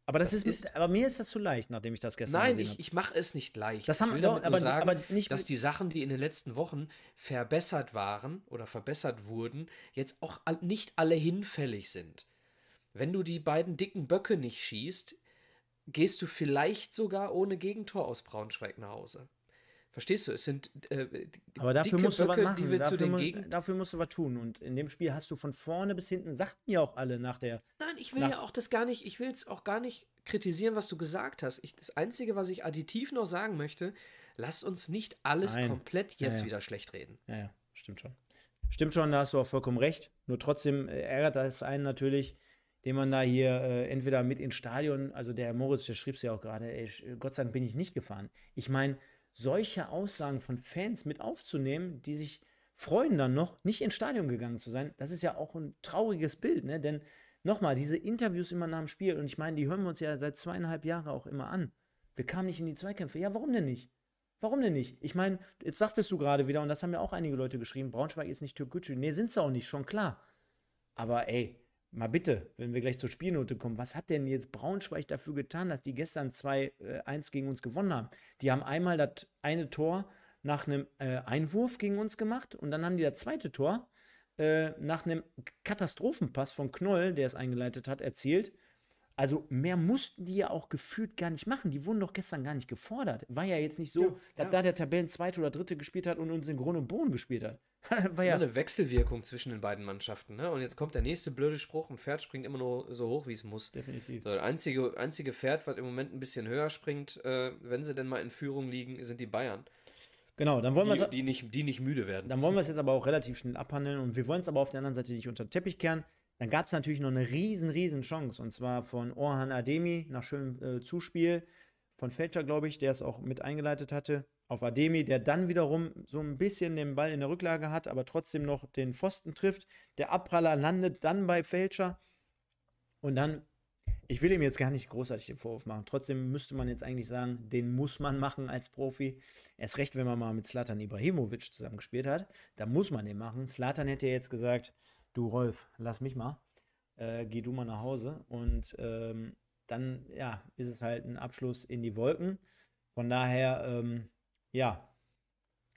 Aber, das, das ist, ist, aber mir ist das zu leicht, nachdem ich das gestern Nein, ich, ich mache es nicht leicht. Das haben, ich will doch, aber, sagen, aber nicht, dass die Sachen, die in den letzten Wochen verbessert waren oder verbessert wurden, jetzt auch nicht alle hinfällig sind. Wenn du die beiden dicken Böcke nicht schießt, gehst du vielleicht sogar ohne Gegentor aus Braunschweig nach Hause. Verstehst du? Es sind äh, Aber dafür dicke musst du Böcke, was machen. die wir dafür, zu den Gegend... Dafür musst du was tun. Und in dem Spiel hast du von vorne bis hinten, sagten ja auch alle nach der. Nein, ich will ja auch das gar nicht, ich will es auch gar nicht kritisieren, was du gesagt hast. Ich, das Einzige, was ich additiv noch sagen möchte, Lass uns nicht alles Nein. komplett jetzt ja, ja. wieder schlecht reden. Ja, ja, stimmt schon. Stimmt schon, da hast du auch vollkommen recht. Nur trotzdem äh, ärgert das einen natürlich, den man da hier äh, entweder mit ins Stadion, also der Moritz, der schrieb es ja auch gerade, ey, Gott sei Dank bin ich nicht gefahren. Ich meine, solche Aussagen von Fans mit aufzunehmen, die sich freuen dann noch, nicht ins Stadion gegangen zu sein. Das ist ja auch ein trauriges Bild, ne? denn nochmal, diese Interviews immer nach dem Spiel, und ich meine, die hören wir uns ja seit zweieinhalb Jahren auch immer an. Wir kamen nicht in die Zweikämpfe. Ja, warum denn nicht? Warum denn nicht? Ich meine, jetzt sagtest du gerade wieder, und das haben ja auch einige Leute geschrieben, Braunschweig ist nicht Türkgücü. Nee, sind sie auch nicht, schon klar. Aber ey, mal bitte, wenn wir gleich zur Spielnote kommen, was hat denn jetzt Braunschweig dafür getan, dass die gestern 2-1 äh, gegen uns gewonnen haben? Die haben einmal das eine Tor nach einem äh, Einwurf gegen uns gemacht und dann haben die das zweite Tor äh, nach einem Katastrophenpass von Knoll, der es eingeleitet hat, erzielt. Also mehr mussten die ja auch gefühlt gar nicht machen. Die wurden doch gestern gar nicht gefordert. War ja jetzt nicht so, ja, dass ja. da der Tabellen zweite oder Dritte gespielt hat und uns in Grund und Boden gespielt hat. war ja eine Wechselwirkung zwischen den beiden Mannschaften. Ne? Und jetzt kommt der nächste blöde Spruch: ein Pferd springt immer nur so hoch, wie es muss. Definitiv. So, das einzige, einzige Pferd, was im Moment ein bisschen höher springt, äh, wenn sie denn mal in Führung liegen, sind die Bayern. Genau, dann wollen wir die, die, nicht, die nicht müde werden. Dann wollen wir es jetzt aber auch relativ schnell abhandeln und wir wollen es aber auf der anderen Seite nicht unter den Teppich kehren. Dann gab es natürlich noch eine riesen, riesen Chance und zwar von Orhan Ademi nach schönem äh, Zuspiel von Fälscher, glaube ich, der es auch mit eingeleitet hatte auf Ademi, der dann wiederum so ein bisschen den Ball in der Rücklage hat, aber trotzdem noch den Pfosten trifft. Der Abpraller landet dann bei Fälscher und dann, ich will ihm jetzt gar nicht großartig den Vorwurf machen. Trotzdem müsste man jetzt eigentlich sagen, den muss man machen als Profi. Erst recht, wenn man mal mit Slatan Ibrahimovic zusammengespielt hat, da muss man den machen. Slatan hätte jetzt gesagt, du Rolf, lass mich mal, äh, geh du mal nach Hause und ähm, dann, ja, ist es halt ein Abschluss in die Wolken. Von daher, ähm, ja,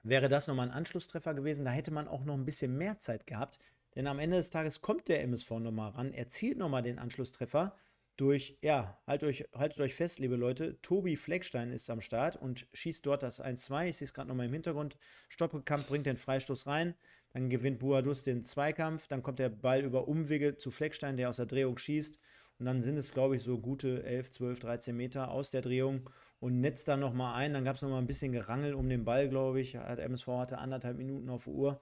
wäre das nochmal ein Anschlusstreffer gewesen, da hätte man auch noch ein bisschen mehr Zeit gehabt. Denn am Ende des Tages kommt der MSV nochmal ran, erzielt nochmal den Anschlusstreffer durch, ja, haltet euch, haltet euch fest, liebe Leute, Tobi Fleckstein ist am Start und schießt dort das 1-2. Ich sehe es gerade nochmal im Hintergrund. Stoppelkamp bringt den Freistoß rein, dann gewinnt Buadus den Zweikampf, dann kommt der Ball über Umwege zu Fleckstein, der aus der Drehung schießt und dann sind es, glaube ich, so gute 11, 12, 13 Meter aus der Drehung und netzt dann nochmal ein. Dann gab es nochmal ein bisschen Gerangel um den Ball, glaube ich. Hat MSV hatte anderthalb Minuten auf Uhr.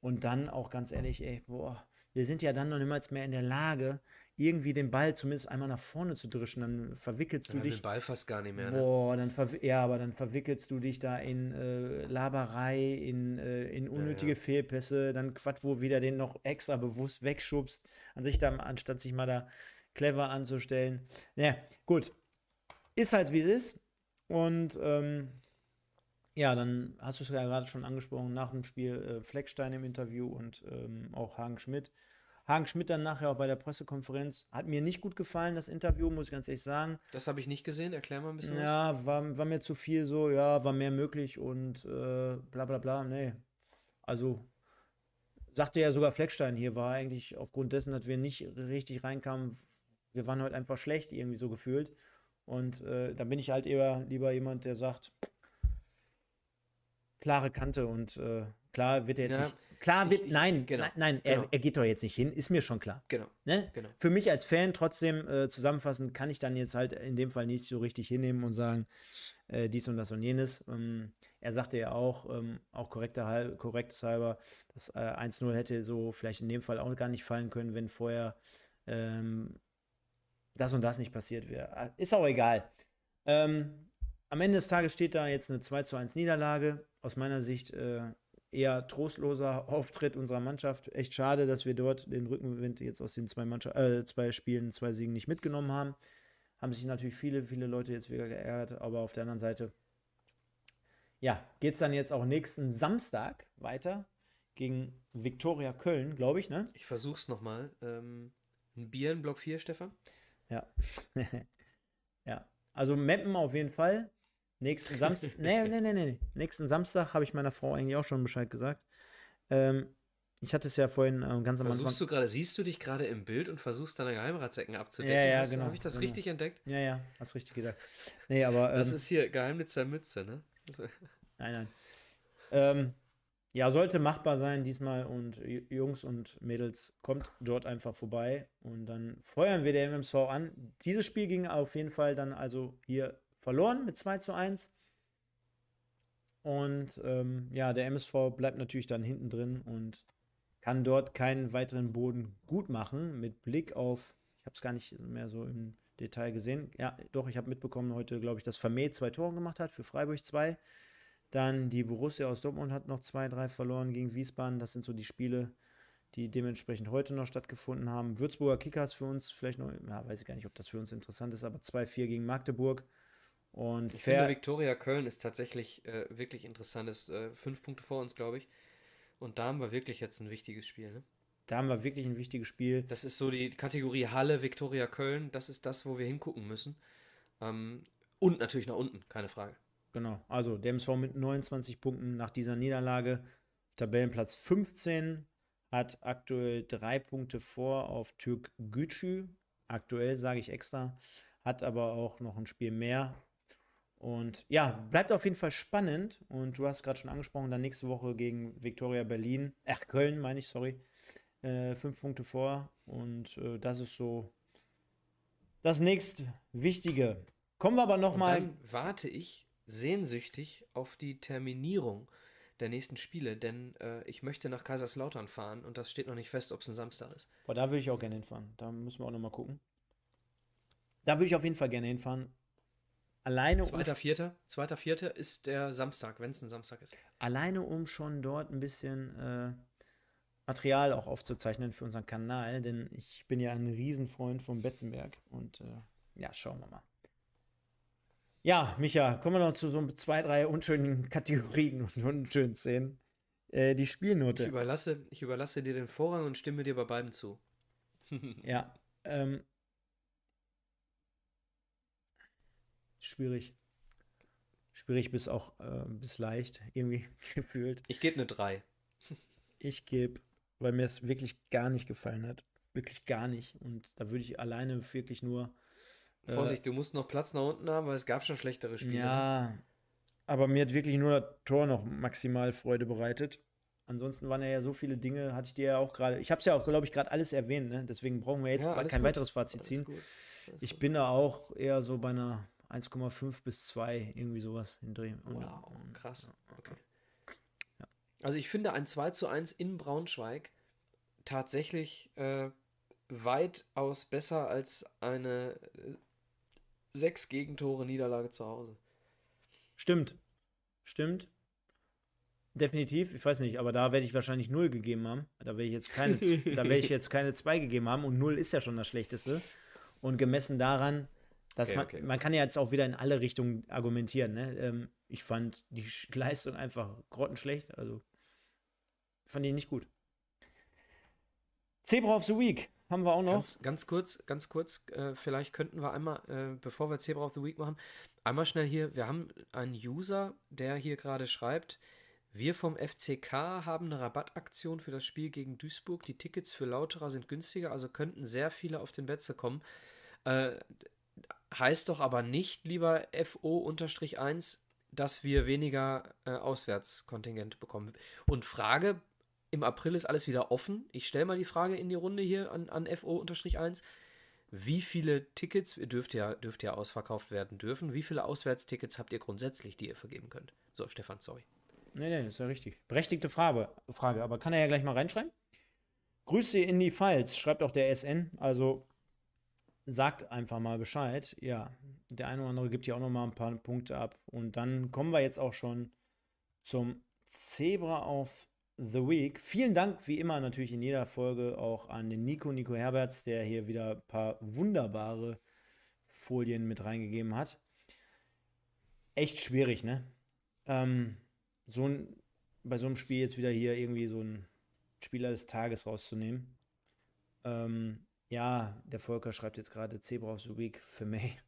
Und dann auch ganz ehrlich, ey, boah, wir sind ja dann noch niemals mehr in der Lage, irgendwie den Ball zumindest einmal nach vorne zu drischen. Dann verwickelst du ja, dich. Den Ball fast gar nicht mehr. Ne? Boah, dann ja, aber dann verwickelst du dich da in äh, Laberei, in, äh, in unnötige ja, ja. Fehlpässe, dann Quad, wo wieder den noch extra bewusst wegschubst, an sich da, anstatt sich mal da clever anzustellen. Naja, gut. Ist halt wie es ist. Und ähm, ja, dann hast du es ja gerade schon angesprochen, nach dem Spiel äh, Fleckstein im Interview und ähm, auch Hagen Schmidt. Hagen Schmidt dann nachher auch bei der Pressekonferenz. Hat mir nicht gut gefallen, das Interview, muss ich ganz ehrlich sagen. Das habe ich nicht gesehen, erklär mal ein bisschen. Ja, war, war, mir zu viel so, ja, war mehr möglich und äh, bla bla bla. Nee. Also, sagte ja sogar Fleckstein hier, war eigentlich aufgrund dessen, dass wir nicht richtig reinkamen, wir waren heute halt einfach schlecht, irgendwie so gefühlt. Und äh, dann bin ich halt eher lieber jemand, der sagt, klare Kante und äh, klar wird er jetzt ja, nicht. Klar wird, ich, ich, nein, genau, nein, nein, genau. Er, er, geht doch jetzt nicht hin, ist mir schon klar. Genau. Ne? genau. Für mich als Fan trotzdem äh, zusammenfassend kann ich dann jetzt halt in dem Fall nicht so richtig hinnehmen und sagen, äh, dies und das und jenes. Ähm, er sagte ja auch, ähm, auch korrekter, korrektes halber, dass äh, 1-0 hätte so vielleicht in dem Fall auch gar nicht fallen können, wenn vorher ähm, das und das nicht passiert wäre. Ah, ist auch egal. Ähm, am Ende des Tages steht da jetzt eine 2 zu 1 Niederlage. Aus meiner Sicht äh, eher trostloser Auftritt unserer Mannschaft. Echt schade, dass wir dort den Rückenwind jetzt aus den zwei, Mannschaft äh, zwei Spielen, zwei Siegen nicht mitgenommen haben. Haben sich natürlich viele, viele Leute jetzt wieder geärgert, aber auf der anderen Seite, ja, geht es dann jetzt auch nächsten Samstag weiter gegen Viktoria Köln, glaube ich, ne? Ich versuch's nochmal. Ähm, ein Bier in Block 4, Stefan? Ja. ja. Also Mappen auf jeden Fall. Nächsten Samstag. nee, nee, nee, nee. Nächsten Samstag habe ich meiner Frau eigentlich auch schon Bescheid gesagt. Ähm, ich hatte es ja vorhin ähm, ganz am versuchst Du grade, siehst du dich gerade im Bild und versuchst deine Geheimratsecken abzudecken? Ja, ja, hast, genau. Habe ich das genau. richtig entdeckt? Ja, ja, hast richtig gedacht. Nee, aber. Ähm, das ist hier Geheimnis der Mütze, ne? nein, nein. Ähm, ja, sollte machbar sein diesmal und Jungs und Mädels, kommt dort einfach vorbei und dann feuern wir der MMSV an. Dieses Spiel ging auf jeden Fall dann also hier verloren mit 2 zu 1. Und ähm, ja, der MSV bleibt natürlich dann hinten drin und kann dort keinen weiteren Boden gut machen mit Blick auf, ich habe es gar nicht mehr so im Detail gesehen. Ja, doch, ich habe mitbekommen heute, glaube ich, dass Vermeer zwei Tore gemacht hat, für Freiburg zwei. Dann die Borussia aus Dortmund hat noch 2-3 verloren gegen Wiesbaden. Das sind so die Spiele, die dementsprechend heute noch stattgefunden haben. Würzburger Kickers für uns vielleicht noch, ja, weiß ich gar nicht, ob das für uns interessant ist, aber 2-4 gegen Magdeburg. Und ich finde, Viktoria Köln ist tatsächlich äh, wirklich interessant. Ist äh, fünf Punkte vor uns, glaube ich. Und da haben wir wirklich jetzt ein wichtiges Spiel. Ne? Da haben wir wirklich ein wichtiges Spiel. Das ist so die Kategorie Halle, Viktoria Köln. Das ist das, wo wir hingucken müssen. Ähm, und natürlich nach unten, keine Frage. Genau, also der MSV mit 29 Punkten nach dieser Niederlage, Tabellenplatz 15, hat aktuell drei Punkte vor auf Türk Gücü. Aktuell sage ich extra, hat aber auch noch ein Spiel mehr. Und ja, bleibt auf jeden Fall spannend. Und du hast gerade schon angesprochen, dann nächste Woche gegen Viktoria Berlin, ach Köln meine ich, sorry, äh, fünf Punkte vor. Und äh, das ist so das nächst Wichtige. Kommen wir aber nochmal. Warte ich sehnsüchtig auf die Terminierung der nächsten Spiele, denn äh, ich möchte nach Kaiserslautern fahren und das steht noch nicht fest, ob es ein Samstag ist. Boah, da würde ich auch gerne hinfahren. Da müssen wir auch nochmal gucken. Da würde ich auf jeden Fall gerne hinfahren. Alleine zweiter, um. Vierter, zweiter, vierter ist der Samstag, wenn es ein Samstag ist. Alleine um schon dort ein bisschen äh, Material auch aufzuzeichnen für unseren Kanal, denn ich bin ja ein Riesenfreund von Betzenberg und äh, ja, schauen wir mal. Ja, Micha, kommen wir noch zu so zwei, drei unschönen Kategorien und unschönen Szenen. Äh, die Spielnote. Ich überlasse, ich überlasse dir den Vorrang und stimme dir bei beiden zu. ja. Ähm, schwierig. Schwierig bis auch äh, bis leicht, irgendwie gefühlt. Ich gebe eine 3. ich gebe, weil mir es wirklich gar nicht gefallen hat. Wirklich gar nicht. Und da würde ich alleine wirklich nur äh, Vorsicht, äh, du musst noch Platz nach unten haben, weil es gab schon schlechtere Spiele. Ja, aber mir hat wirklich nur das Tor noch maximal Freude bereitet. Ansonsten waren ja so viele Dinge, hatte ich dir ja auch gerade. Ich habe es ja auch, glaube ich, gerade alles erwähnt, ne? deswegen brauchen wir jetzt ja, kein gut. weiteres Fazit alles ziehen. Gut. Alles ich gut. bin da auch eher so bei einer 1,5 bis 2, irgendwie sowas in Dreh. Wow, und, krass. Okay. Ja. Also ich finde ein 2 zu 1 in Braunschweig tatsächlich äh, weitaus besser als eine äh, sechs Gegentore, Niederlage zu Hause. Stimmt. Stimmt. Definitiv, ich weiß nicht, aber da werde ich wahrscheinlich null gegeben haben. Da werde ich jetzt keine, da ich jetzt keine 2 gegeben haben und null ist ja schon das Schlechteste. Und gemessen daran, dass okay, man, okay. man kann ja jetzt auch wieder in alle Richtungen argumentieren. Ne? Ähm, ich fand die Leistung einfach grottenschlecht. Also fand die nicht gut. Zebra of the Week haben wir auch noch. Ganz, ganz kurz, ganz kurz, äh, vielleicht könnten wir einmal, äh, bevor wir Zebra of the Week machen, einmal schnell hier, wir haben einen User, der hier gerade schreibt, wir vom FCK haben eine Rabattaktion für das Spiel gegen Duisburg. Die Tickets für Lauterer sind günstiger, also könnten sehr viele auf den Betze kommen. Äh, heißt doch aber nicht, lieber FO-1, dass wir weniger äh, Auswärtskontingent bekommen. Und Frage, im April ist alles wieder offen. Ich stelle mal die Frage in die Runde hier an, an FO-1. Wie viele Tickets, dürft ihr, dürft ja ausverkauft werden dürfen, wie viele Auswärtstickets habt ihr grundsätzlich, die ihr vergeben könnt? So, Stefan, sorry. Nee, nee, ist ja richtig. Berechtigte Frage, Frage aber kann er ja gleich mal reinschreiben? Grüße in die Pfalz, schreibt auch der SN. Also sagt einfach mal Bescheid. Ja, der eine oder andere gibt ja auch noch mal ein paar Punkte ab. Und dann kommen wir jetzt auch schon zum Zebra auf the Week. Vielen Dank, wie immer, natürlich in jeder Folge auch an den Nico, Nico Herberts, der hier wieder ein paar wunderbare Folien mit reingegeben hat. Echt schwierig, ne? Ähm, so ein, bei so einem Spiel jetzt wieder hier irgendwie so ein Spieler des Tages rauszunehmen. Ähm, ja, der Volker schreibt jetzt gerade Zebra of the Week für May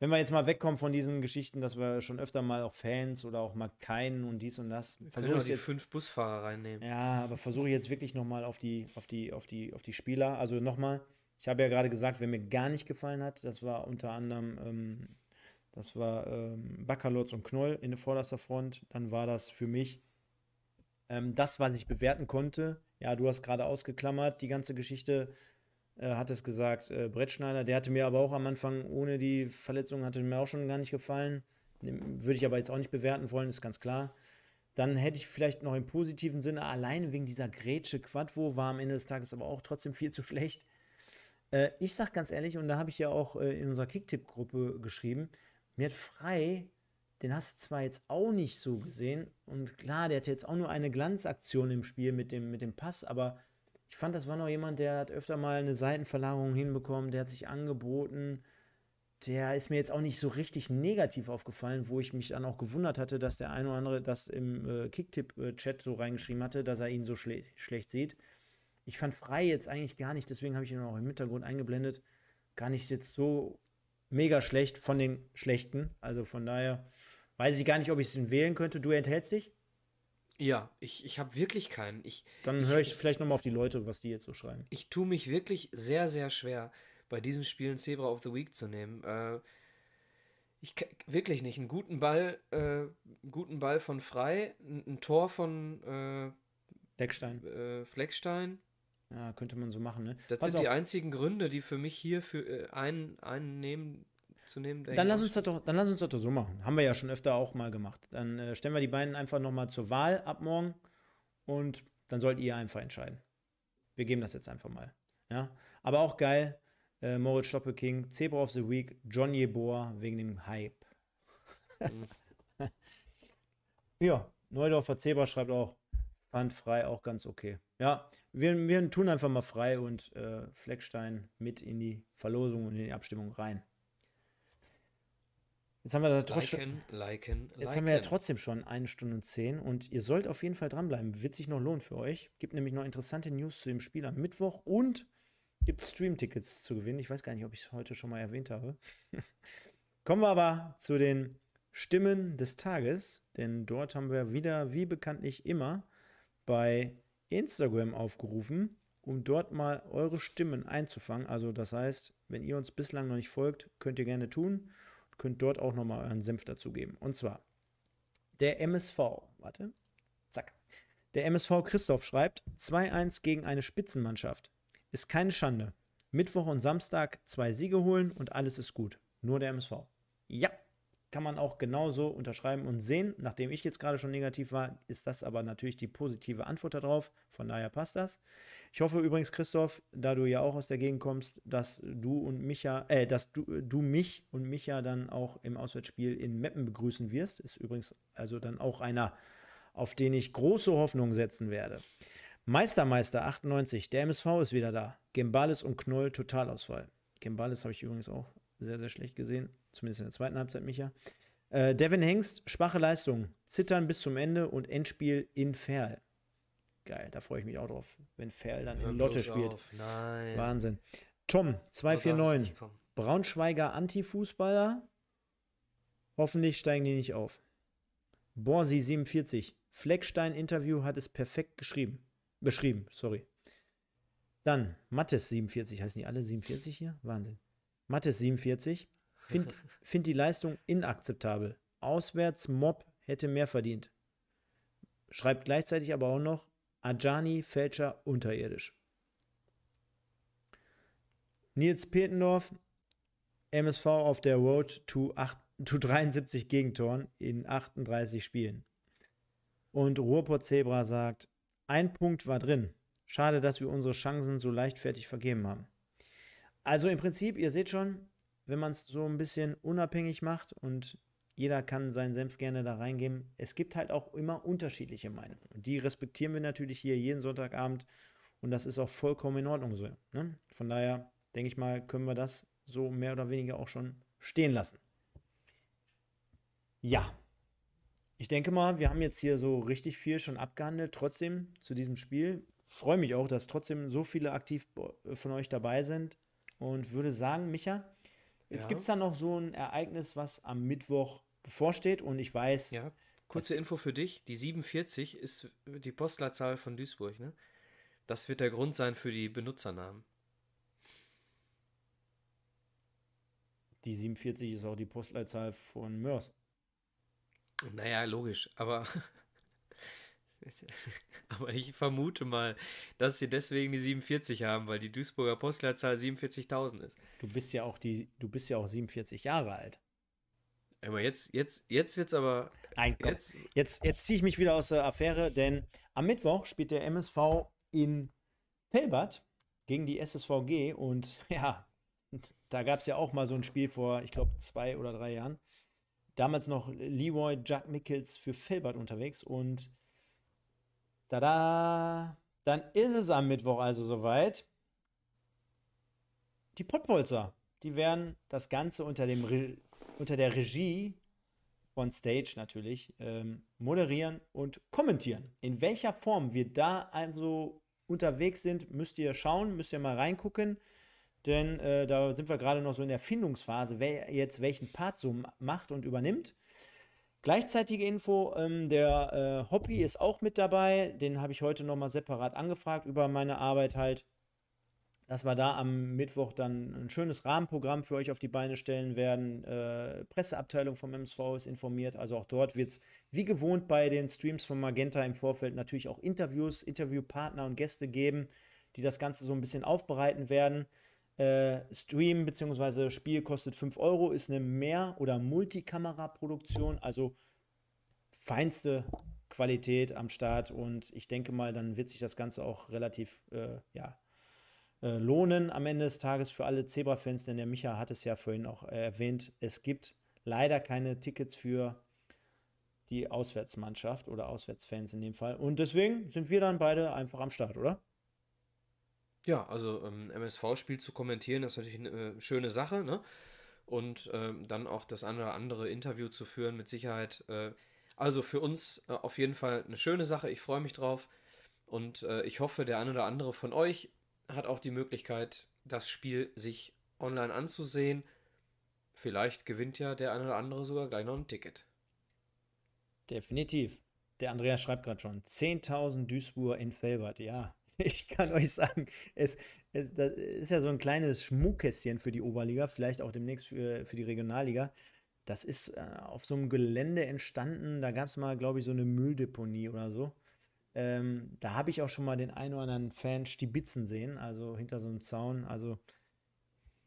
wenn wir jetzt mal wegkommen von diesen Geschichten, dass wir schon öfter mal auch Fans oder auch mal keinen und dies und das. Versuche ich jetzt fünf Busfahrer reinnehmen. Ja, aber versuche jetzt wirklich nochmal auf die, auf die, auf die, auf die Spieler. Also nochmal, ich habe ja gerade gesagt, wer mir gar nicht gefallen hat, das war unter anderem, ähm, das war ähm, Bakalotz und Knoll in der vorderster Front. Dann war das für mich ähm, das, was ich bewerten konnte. Ja, du hast gerade ausgeklammert die ganze Geschichte äh, hat es gesagt, äh, Brett Der hatte mir aber auch am Anfang ohne die Verletzung, hatte mir auch schon gar nicht gefallen. Würde ich aber jetzt auch nicht bewerten wollen, ist ganz klar. Dann hätte ich vielleicht noch im positiven Sinne, alleine wegen dieser Grätsche Quadvo war am Ende des Tages aber auch trotzdem viel zu schlecht. Äh, ich sag ganz ehrlich, und da habe ich ja auch äh, in unserer Kicktipp-Gruppe geschrieben, mir hat Frei, den hast du zwar jetzt auch nicht so gesehen, und klar, der hatte jetzt auch nur eine Glanzaktion im Spiel mit dem, mit dem Pass, aber ich fand, das war noch jemand, der hat öfter mal eine Seitenverlagerung hinbekommen, der hat sich angeboten. Der ist mir jetzt auch nicht so richtig negativ aufgefallen, wo ich mich dann auch gewundert hatte, dass der eine oder andere das im äh, Kicktipp-Chat so reingeschrieben hatte, dass er ihn so schle schlecht sieht. Ich fand Frei jetzt eigentlich gar nicht, deswegen habe ich ihn auch im Hintergrund eingeblendet, gar nicht jetzt so mega schlecht von den Schlechten. Also von daher weiß ich gar nicht, ob ich es wählen könnte. Du enthältst dich? Ja, ich, ich habe wirklich keinen. Ich, Dann höre ich, ich vielleicht nochmal auf die Leute, was die jetzt so schreiben. Ich tue mich wirklich sehr, sehr schwer, bei diesem Spiel ein Zebra of the Week zu nehmen. Äh, ich wirklich nicht. Einen guten Ball, äh, guten Ball von Frei, ein, ein Tor von äh, Fleckstein. Äh, Fleckstein. Ja, könnte man so machen, ne? Das Pass sind auf. die einzigen Gründe, die für mich hier für äh, einen, einen nehmen, zu nehmen. Dann lass, uns das doch, dann lass uns das doch so machen. Haben wir ja schon öfter auch mal gemacht. Dann äh, stellen wir die beiden einfach nochmal zur Wahl ab morgen und dann sollt ihr einfach entscheiden. Wir geben das jetzt einfach mal. Ja? Aber auch geil, äh, Moritz Stoppelking, Zebra of the Week, John Jeboa wegen dem Hype. mhm. ja, Neudorfer Zebra schreibt auch, fand frei auch ganz okay. Ja, wir, wir tun einfach mal frei und äh, Fleckstein mit in die Verlosung und in die Abstimmung rein. Jetzt haben wir da trotzdem. Liken, liken, liken. Jetzt haben wir ja trotzdem schon eine Stunde und zehn und ihr sollt auf jeden Fall dranbleiben. Wird sich noch lohnen für euch. Gibt nämlich noch interessante News zu dem Spiel am Mittwoch und gibt Stream-Tickets zu gewinnen. Ich weiß gar nicht, ob ich es heute schon mal erwähnt habe. Kommen wir aber zu den Stimmen des Tages, denn dort haben wir wieder, wie bekanntlich immer, bei Instagram aufgerufen, um dort mal eure Stimmen einzufangen. Also das heißt, wenn ihr uns bislang noch nicht folgt, könnt ihr gerne tun könnt dort auch nochmal euren Senf dazugeben. Und zwar der MSV, warte, zack. Der MSV Christoph schreibt, 2-1 gegen eine Spitzenmannschaft. Ist keine Schande. Mittwoch und Samstag zwei Siege holen und alles ist gut. Nur der MSV. Ja kann man auch genauso unterschreiben und sehen. Nachdem ich jetzt gerade schon negativ war, ist das aber natürlich die positive Antwort darauf. Von daher passt das. Ich hoffe übrigens, Christoph, da du ja auch aus der Gegend kommst, dass du und Micha, äh, dass du, äh, du mich und Micha dann auch im Auswärtsspiel in Meppen begrüßen wirst. Ist übrigens also dann auch einer, auf den ich große Hoffnung setzen werde. Meistermeister 98, der MSV ist wieder da. Gimbales und Knoll, Totalausfall. Gimbales habe ich übrigens auch sehr, sehr schlecht gesehen zumindest in der zweiten Halbzeit, Micha. Äh, Devin Hengst, schwache Leistung, zittern bis zum Ende und Endspiel in Ferl. Geil, da freue ich mich auch drauf, wenn Ferl dann Hör in Lotte spielt. Wahnsinn. Tom, 249. Braunschweiger Antifußballer. Hoffentlich steigen die nicht auf. Borsi 47. Fleckstein Interview hat es perfekt geschrieben. Beschrieben, sorry. Dann Mattes 47. Heißen die alle 47 hier? Wahnsinn. Mattes 47. Find, find die Leistung inakzeptabel. Auswärts Mob hätte mehr verdient. Schreibt gleichzeitig aber auch noch Ajani Fälscher unterirdisch. Nils Petendorf, MSV auf der Road to, 8, to 73 Gegentoren in 38 Spielen. Und Ruhrpott Zebra sagt, ein Punkt war drin. Schade, dass wir unsere Chancen so leichtfertig vergeben haben. Also im Prinzip, ihr seht schon, wenn man es so ein bisschen unabhängig macht und jeder kann seinen Senf gerne da reingeben. Es gibt halt auch immer unterschiedliche Meinungen. Die respektieren wir natürlich hier jeden Sonntagabend und das ist auch vollkommen in Ordnung so. Ne? Von daher denke ich mal, können wir das so mehr oder weniger auch schon stehen lassen. Ja, ich denke mal, wir haben jetzt hier so richtig viel schon abgehandelt. Trotzdem zu diesem Spiel freue mich auch, dass trotzdem so viele aktiv äh, von euch dabei sind und würde sagen, Micha, Jetzt ja. gibt es dann noch so ein Ereignis, was am Mittwoch bevorsteht und ich weiß. Ja, kurze Info für dich: Die 47 ist die Postleitzahl von Duisburg, ne? Das wird der Grund sein für die Benutzernamen. Die 47 ist auch die Postleitzahl von Mörs. Naja, logisch, aber Aber ich vermute mal, dass sie deswegen die 47 haben, weil die Duisburger Postleitzahl 47.000 ist. Du bist ja auch die, du bist ja auch 47 Jahre alt. Aber jetzt, jetzt, jetzt wird's aber. Nein, komm. jetzt, jetzt, jetzt ziehe ich mich wieder aus der Affäre, denn am Mittwoch spielt der MSV in Felbert gegen die SSVG und ja, da gab es ja auch mal so ein Spiel vor, ich glaube, zwei oder drei Jahren. Damals noch Leroy Jack Mickels für Felbert unterwegs und Tada! Dann ist es am Mittwoch also soweit. Die Pottbolzer, die werden das Ganze unter, dem Re unter der Regie von Stage natürlich ähm, moderieren und kommentieren. In welcher Form wir da also unterwegs sind, müsst ihr schauen, müsst ihr mal reingucken. Denn äh, da sind wir gerade noch so in der Findungsphase, wer jetzt welchen Part so macht und übernimmt. Gleichzeitige Info, ähm, der äh, Hobby ist auch mit dabei. Den habe ich heute nochmal separat angefragt über meine Arbeit halt. Dass wir da am Mittwoch dann ein schönes Rahmenprogramm für euch auf die Beine stellen werden. Äh, Presseabteilung vom MSV ist informiert. Also auch dort wird es wie gewohnt bei den Streams von Magenta im Vorfeld natürlich auch Interviews, Interviewpartner und Gäste geben, die das Ganze so ein bisschen aufbereiten werden. Äh, Stream bzw. Spiel kostet 5 Euro, ist eine Mehr- oder Multikamera-Produktion, also feinste Qualität am Start und ich denke mal, dann wird sich das Ganze auch relativ äh, ja, äh, lohnen am Ende des Tages für alle Zebra-Fans, denn der Micha hat es ja vorhin auch äh, erwähnt, es gibt leider keine Tickets für die Auswärtsmannschaft oder Auswärtsfans in dem Fall und deswegen sind wir dann beide einfach am Start, oder? Ja, also ähm, MSV-Spiel zu kommentieren, ist natürlich eine äh, schöne Sache, ne? Und ähm, dann auch das eine oder andere Interview zu führen, mit Sicherheit. Äh, also für uns äh, auf jeden Fall eine schöne Sache. Ich freue mich drauf. Und äh, ich hoffe, der ein oder andere von euch hat auch die Möglichkeit, das Spiel sich online anzusehen. Vielleicht gewinnt ja der eine oder andere sogar gleich noch ein Ticket. Definitiv. Der Andreas schreibt gerade schon: 10.000 Duisburg in Felbert. Ja, ich kann euch sagen, es, es ist ja so ein kleines Schmuckkästchen für die Oberliga, vielleicht auch demnächst für, für die Regionalliga. Das ist äh, auf so einem Gelände entstanden. Da gab es mal, glaube ich, so eine Mülldeponie oder so. Ähm, da habe ich auch schon mal den einen oder anderen Fan stibitzen sehen, also hinter so einem Zaun. Also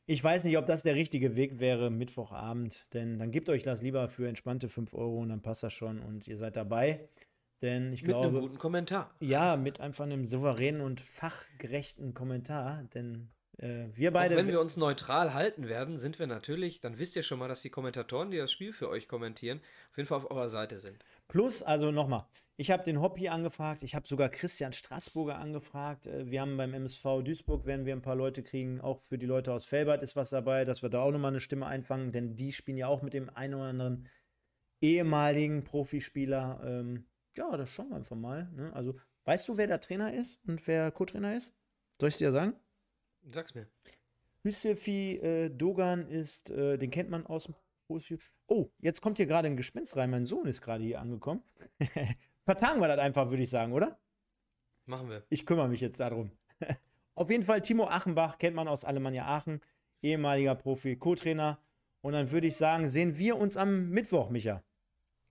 ich weiß nicht, ob das der richtige Weg wäre, Mittwochabend, denn dann gebt euch das lieber für entspannte 5 Euro und dann passt das schon und ihr seid dabei. Denn ich mit glaube. Mit einem guten Kommentar. Ja, mit einfach einem souveränen und fachgerechten Kommentar. Denn äh, wir beide. Auch wenn wir uns neutral halten werden, sind wir natürlich, dann wisst ihr schon mal, dass die Kommentatoren, die das Spiel für euch kommentieren, auf jeden Fall auf eurer Seite sind. Plus, also nochmal, ich habe den Hobby angefragt, ich habe sogar Christian Straßburger angefragt. Äh, wir haben beim MSV Duisburg, werden wir ein paar Leute kriegen, auch für die Leute aus Felbert ist was dabei, dass wir da auch nochmal eine Stimme einfangen, denn die spielen ja auch mit dem einen oder anderen ehemaligen Profispieler. Ähm, ja, das schauen wir einfach mal. Ne? Also, weißt du, wer der Trainer ist und wer Co-Trainer ist? Soll ich es dir sagen? Sag's mir. Hüsefi äh, Dogan ist, äh, den kennt man aus dem Oh, jetzt kommt hier gerade ein Gespenst rein. Mein Sohn ist gerade hier angekommen. Vertagen wir das einfach, würde ich sagen, oder? Machen wir. Ich kümmere mich jetzt darum. Auf jeden Fall, Timo Achenbach kennt man aus Alemannia Aachen, ehemaliger Profi, Co-Trainer. Und dann würde ich sagen, sehen wir uns am Mittwoch, Micha.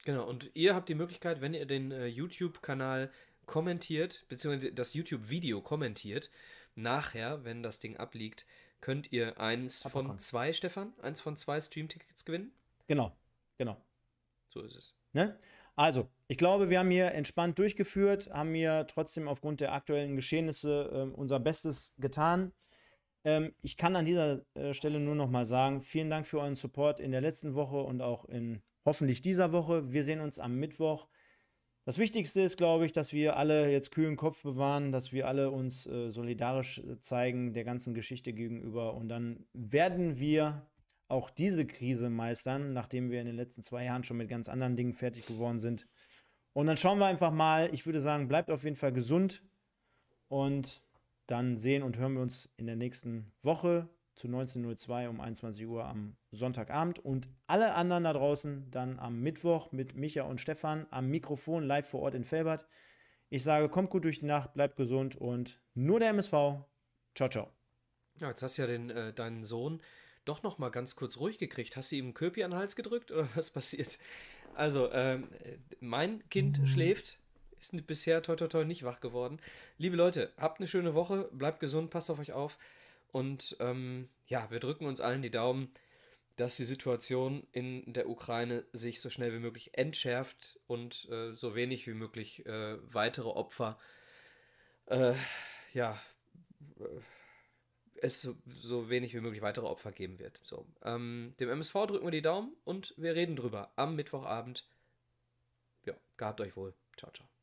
Genau, und ihr habt die Möglichkeit, wenn ihr den äh, YouTube-Kanal kommentiert, beziehungsweise das YouTube-Video kommentiert, nachher, wenn das Ding abliegt, könnt ihr eins Abkommen. von zwei, Stefan, eins von zwei Stream-Tickets gewinnen. Genau, genau. So ist es. Ne? Also, ich glaube, wir haben hier entspannt durchgeführt, haben hier trotzdem aufgrund der aktuellen Geschehnisse äh, unser Bestes getan. Ähm, ich kann an dieser äh, Stelle nur noch mal sagen, vielen Dank für euren Support in der letzten Woche und auch in hoffentlich dieser Woche. Wir sehen uns am Mittwoch. Das Wichtigste ist, glaube ich, dass wir alle jetzt kühlen Kopf bewahren, dass wir alle uns äh, solidarisch äh, zeigen der ganzen Geschichte gegenüber. Und dann werden wir auch diese Krise meistern, nachdem wir in den letzten zwei Jahren schon mit ganz anderen Dingen fertig geworden sind. Und dann schauen wir einfach mal. Ich würde sagen, bleibt auf jeden Fall gesund. Und dann sehen und hören wir uns in der nächsten Woche zu 19.02 um 21 Uhr am Sonntagabend und alle anderen da draußen dann am Mittwoch mit Micha und Stefan am Mikrofon live vor Ort in Felbert. Ich sage, kommt gut durch die Nacht, bleibt gesund und nur der MSV. Ciao, ciao. Ja, jetzt hast du ja den, äh, deinen Sohn doch noch mal ganz kurz ruhig gekriegt. Hast du ihm einen Köpi an den Hals gedrückt oder was passiert? Also, ähm, mein Kind mhm. schläft, ist bisher toi toi toi nicht wach geworden. Liebe Leute, habt eine schöne Woche, bleibt gesund, passt auf euch auf. Und ähm, ja, wir drücken uns allen die Daumen, dass die Situation in der Ukraine sich so schnell wie möglich entschärft und äh, so wenig wie möglich äh, weitere Opfer, äh, ja, äh, es so, wenig wie möglich weitere Opfer geben wird. So, ähm, dem MSV drücken wir die Daumen und wir reden drüber am Mittwochabend. Ja, gehabt euch wohl. Ciao, ciao.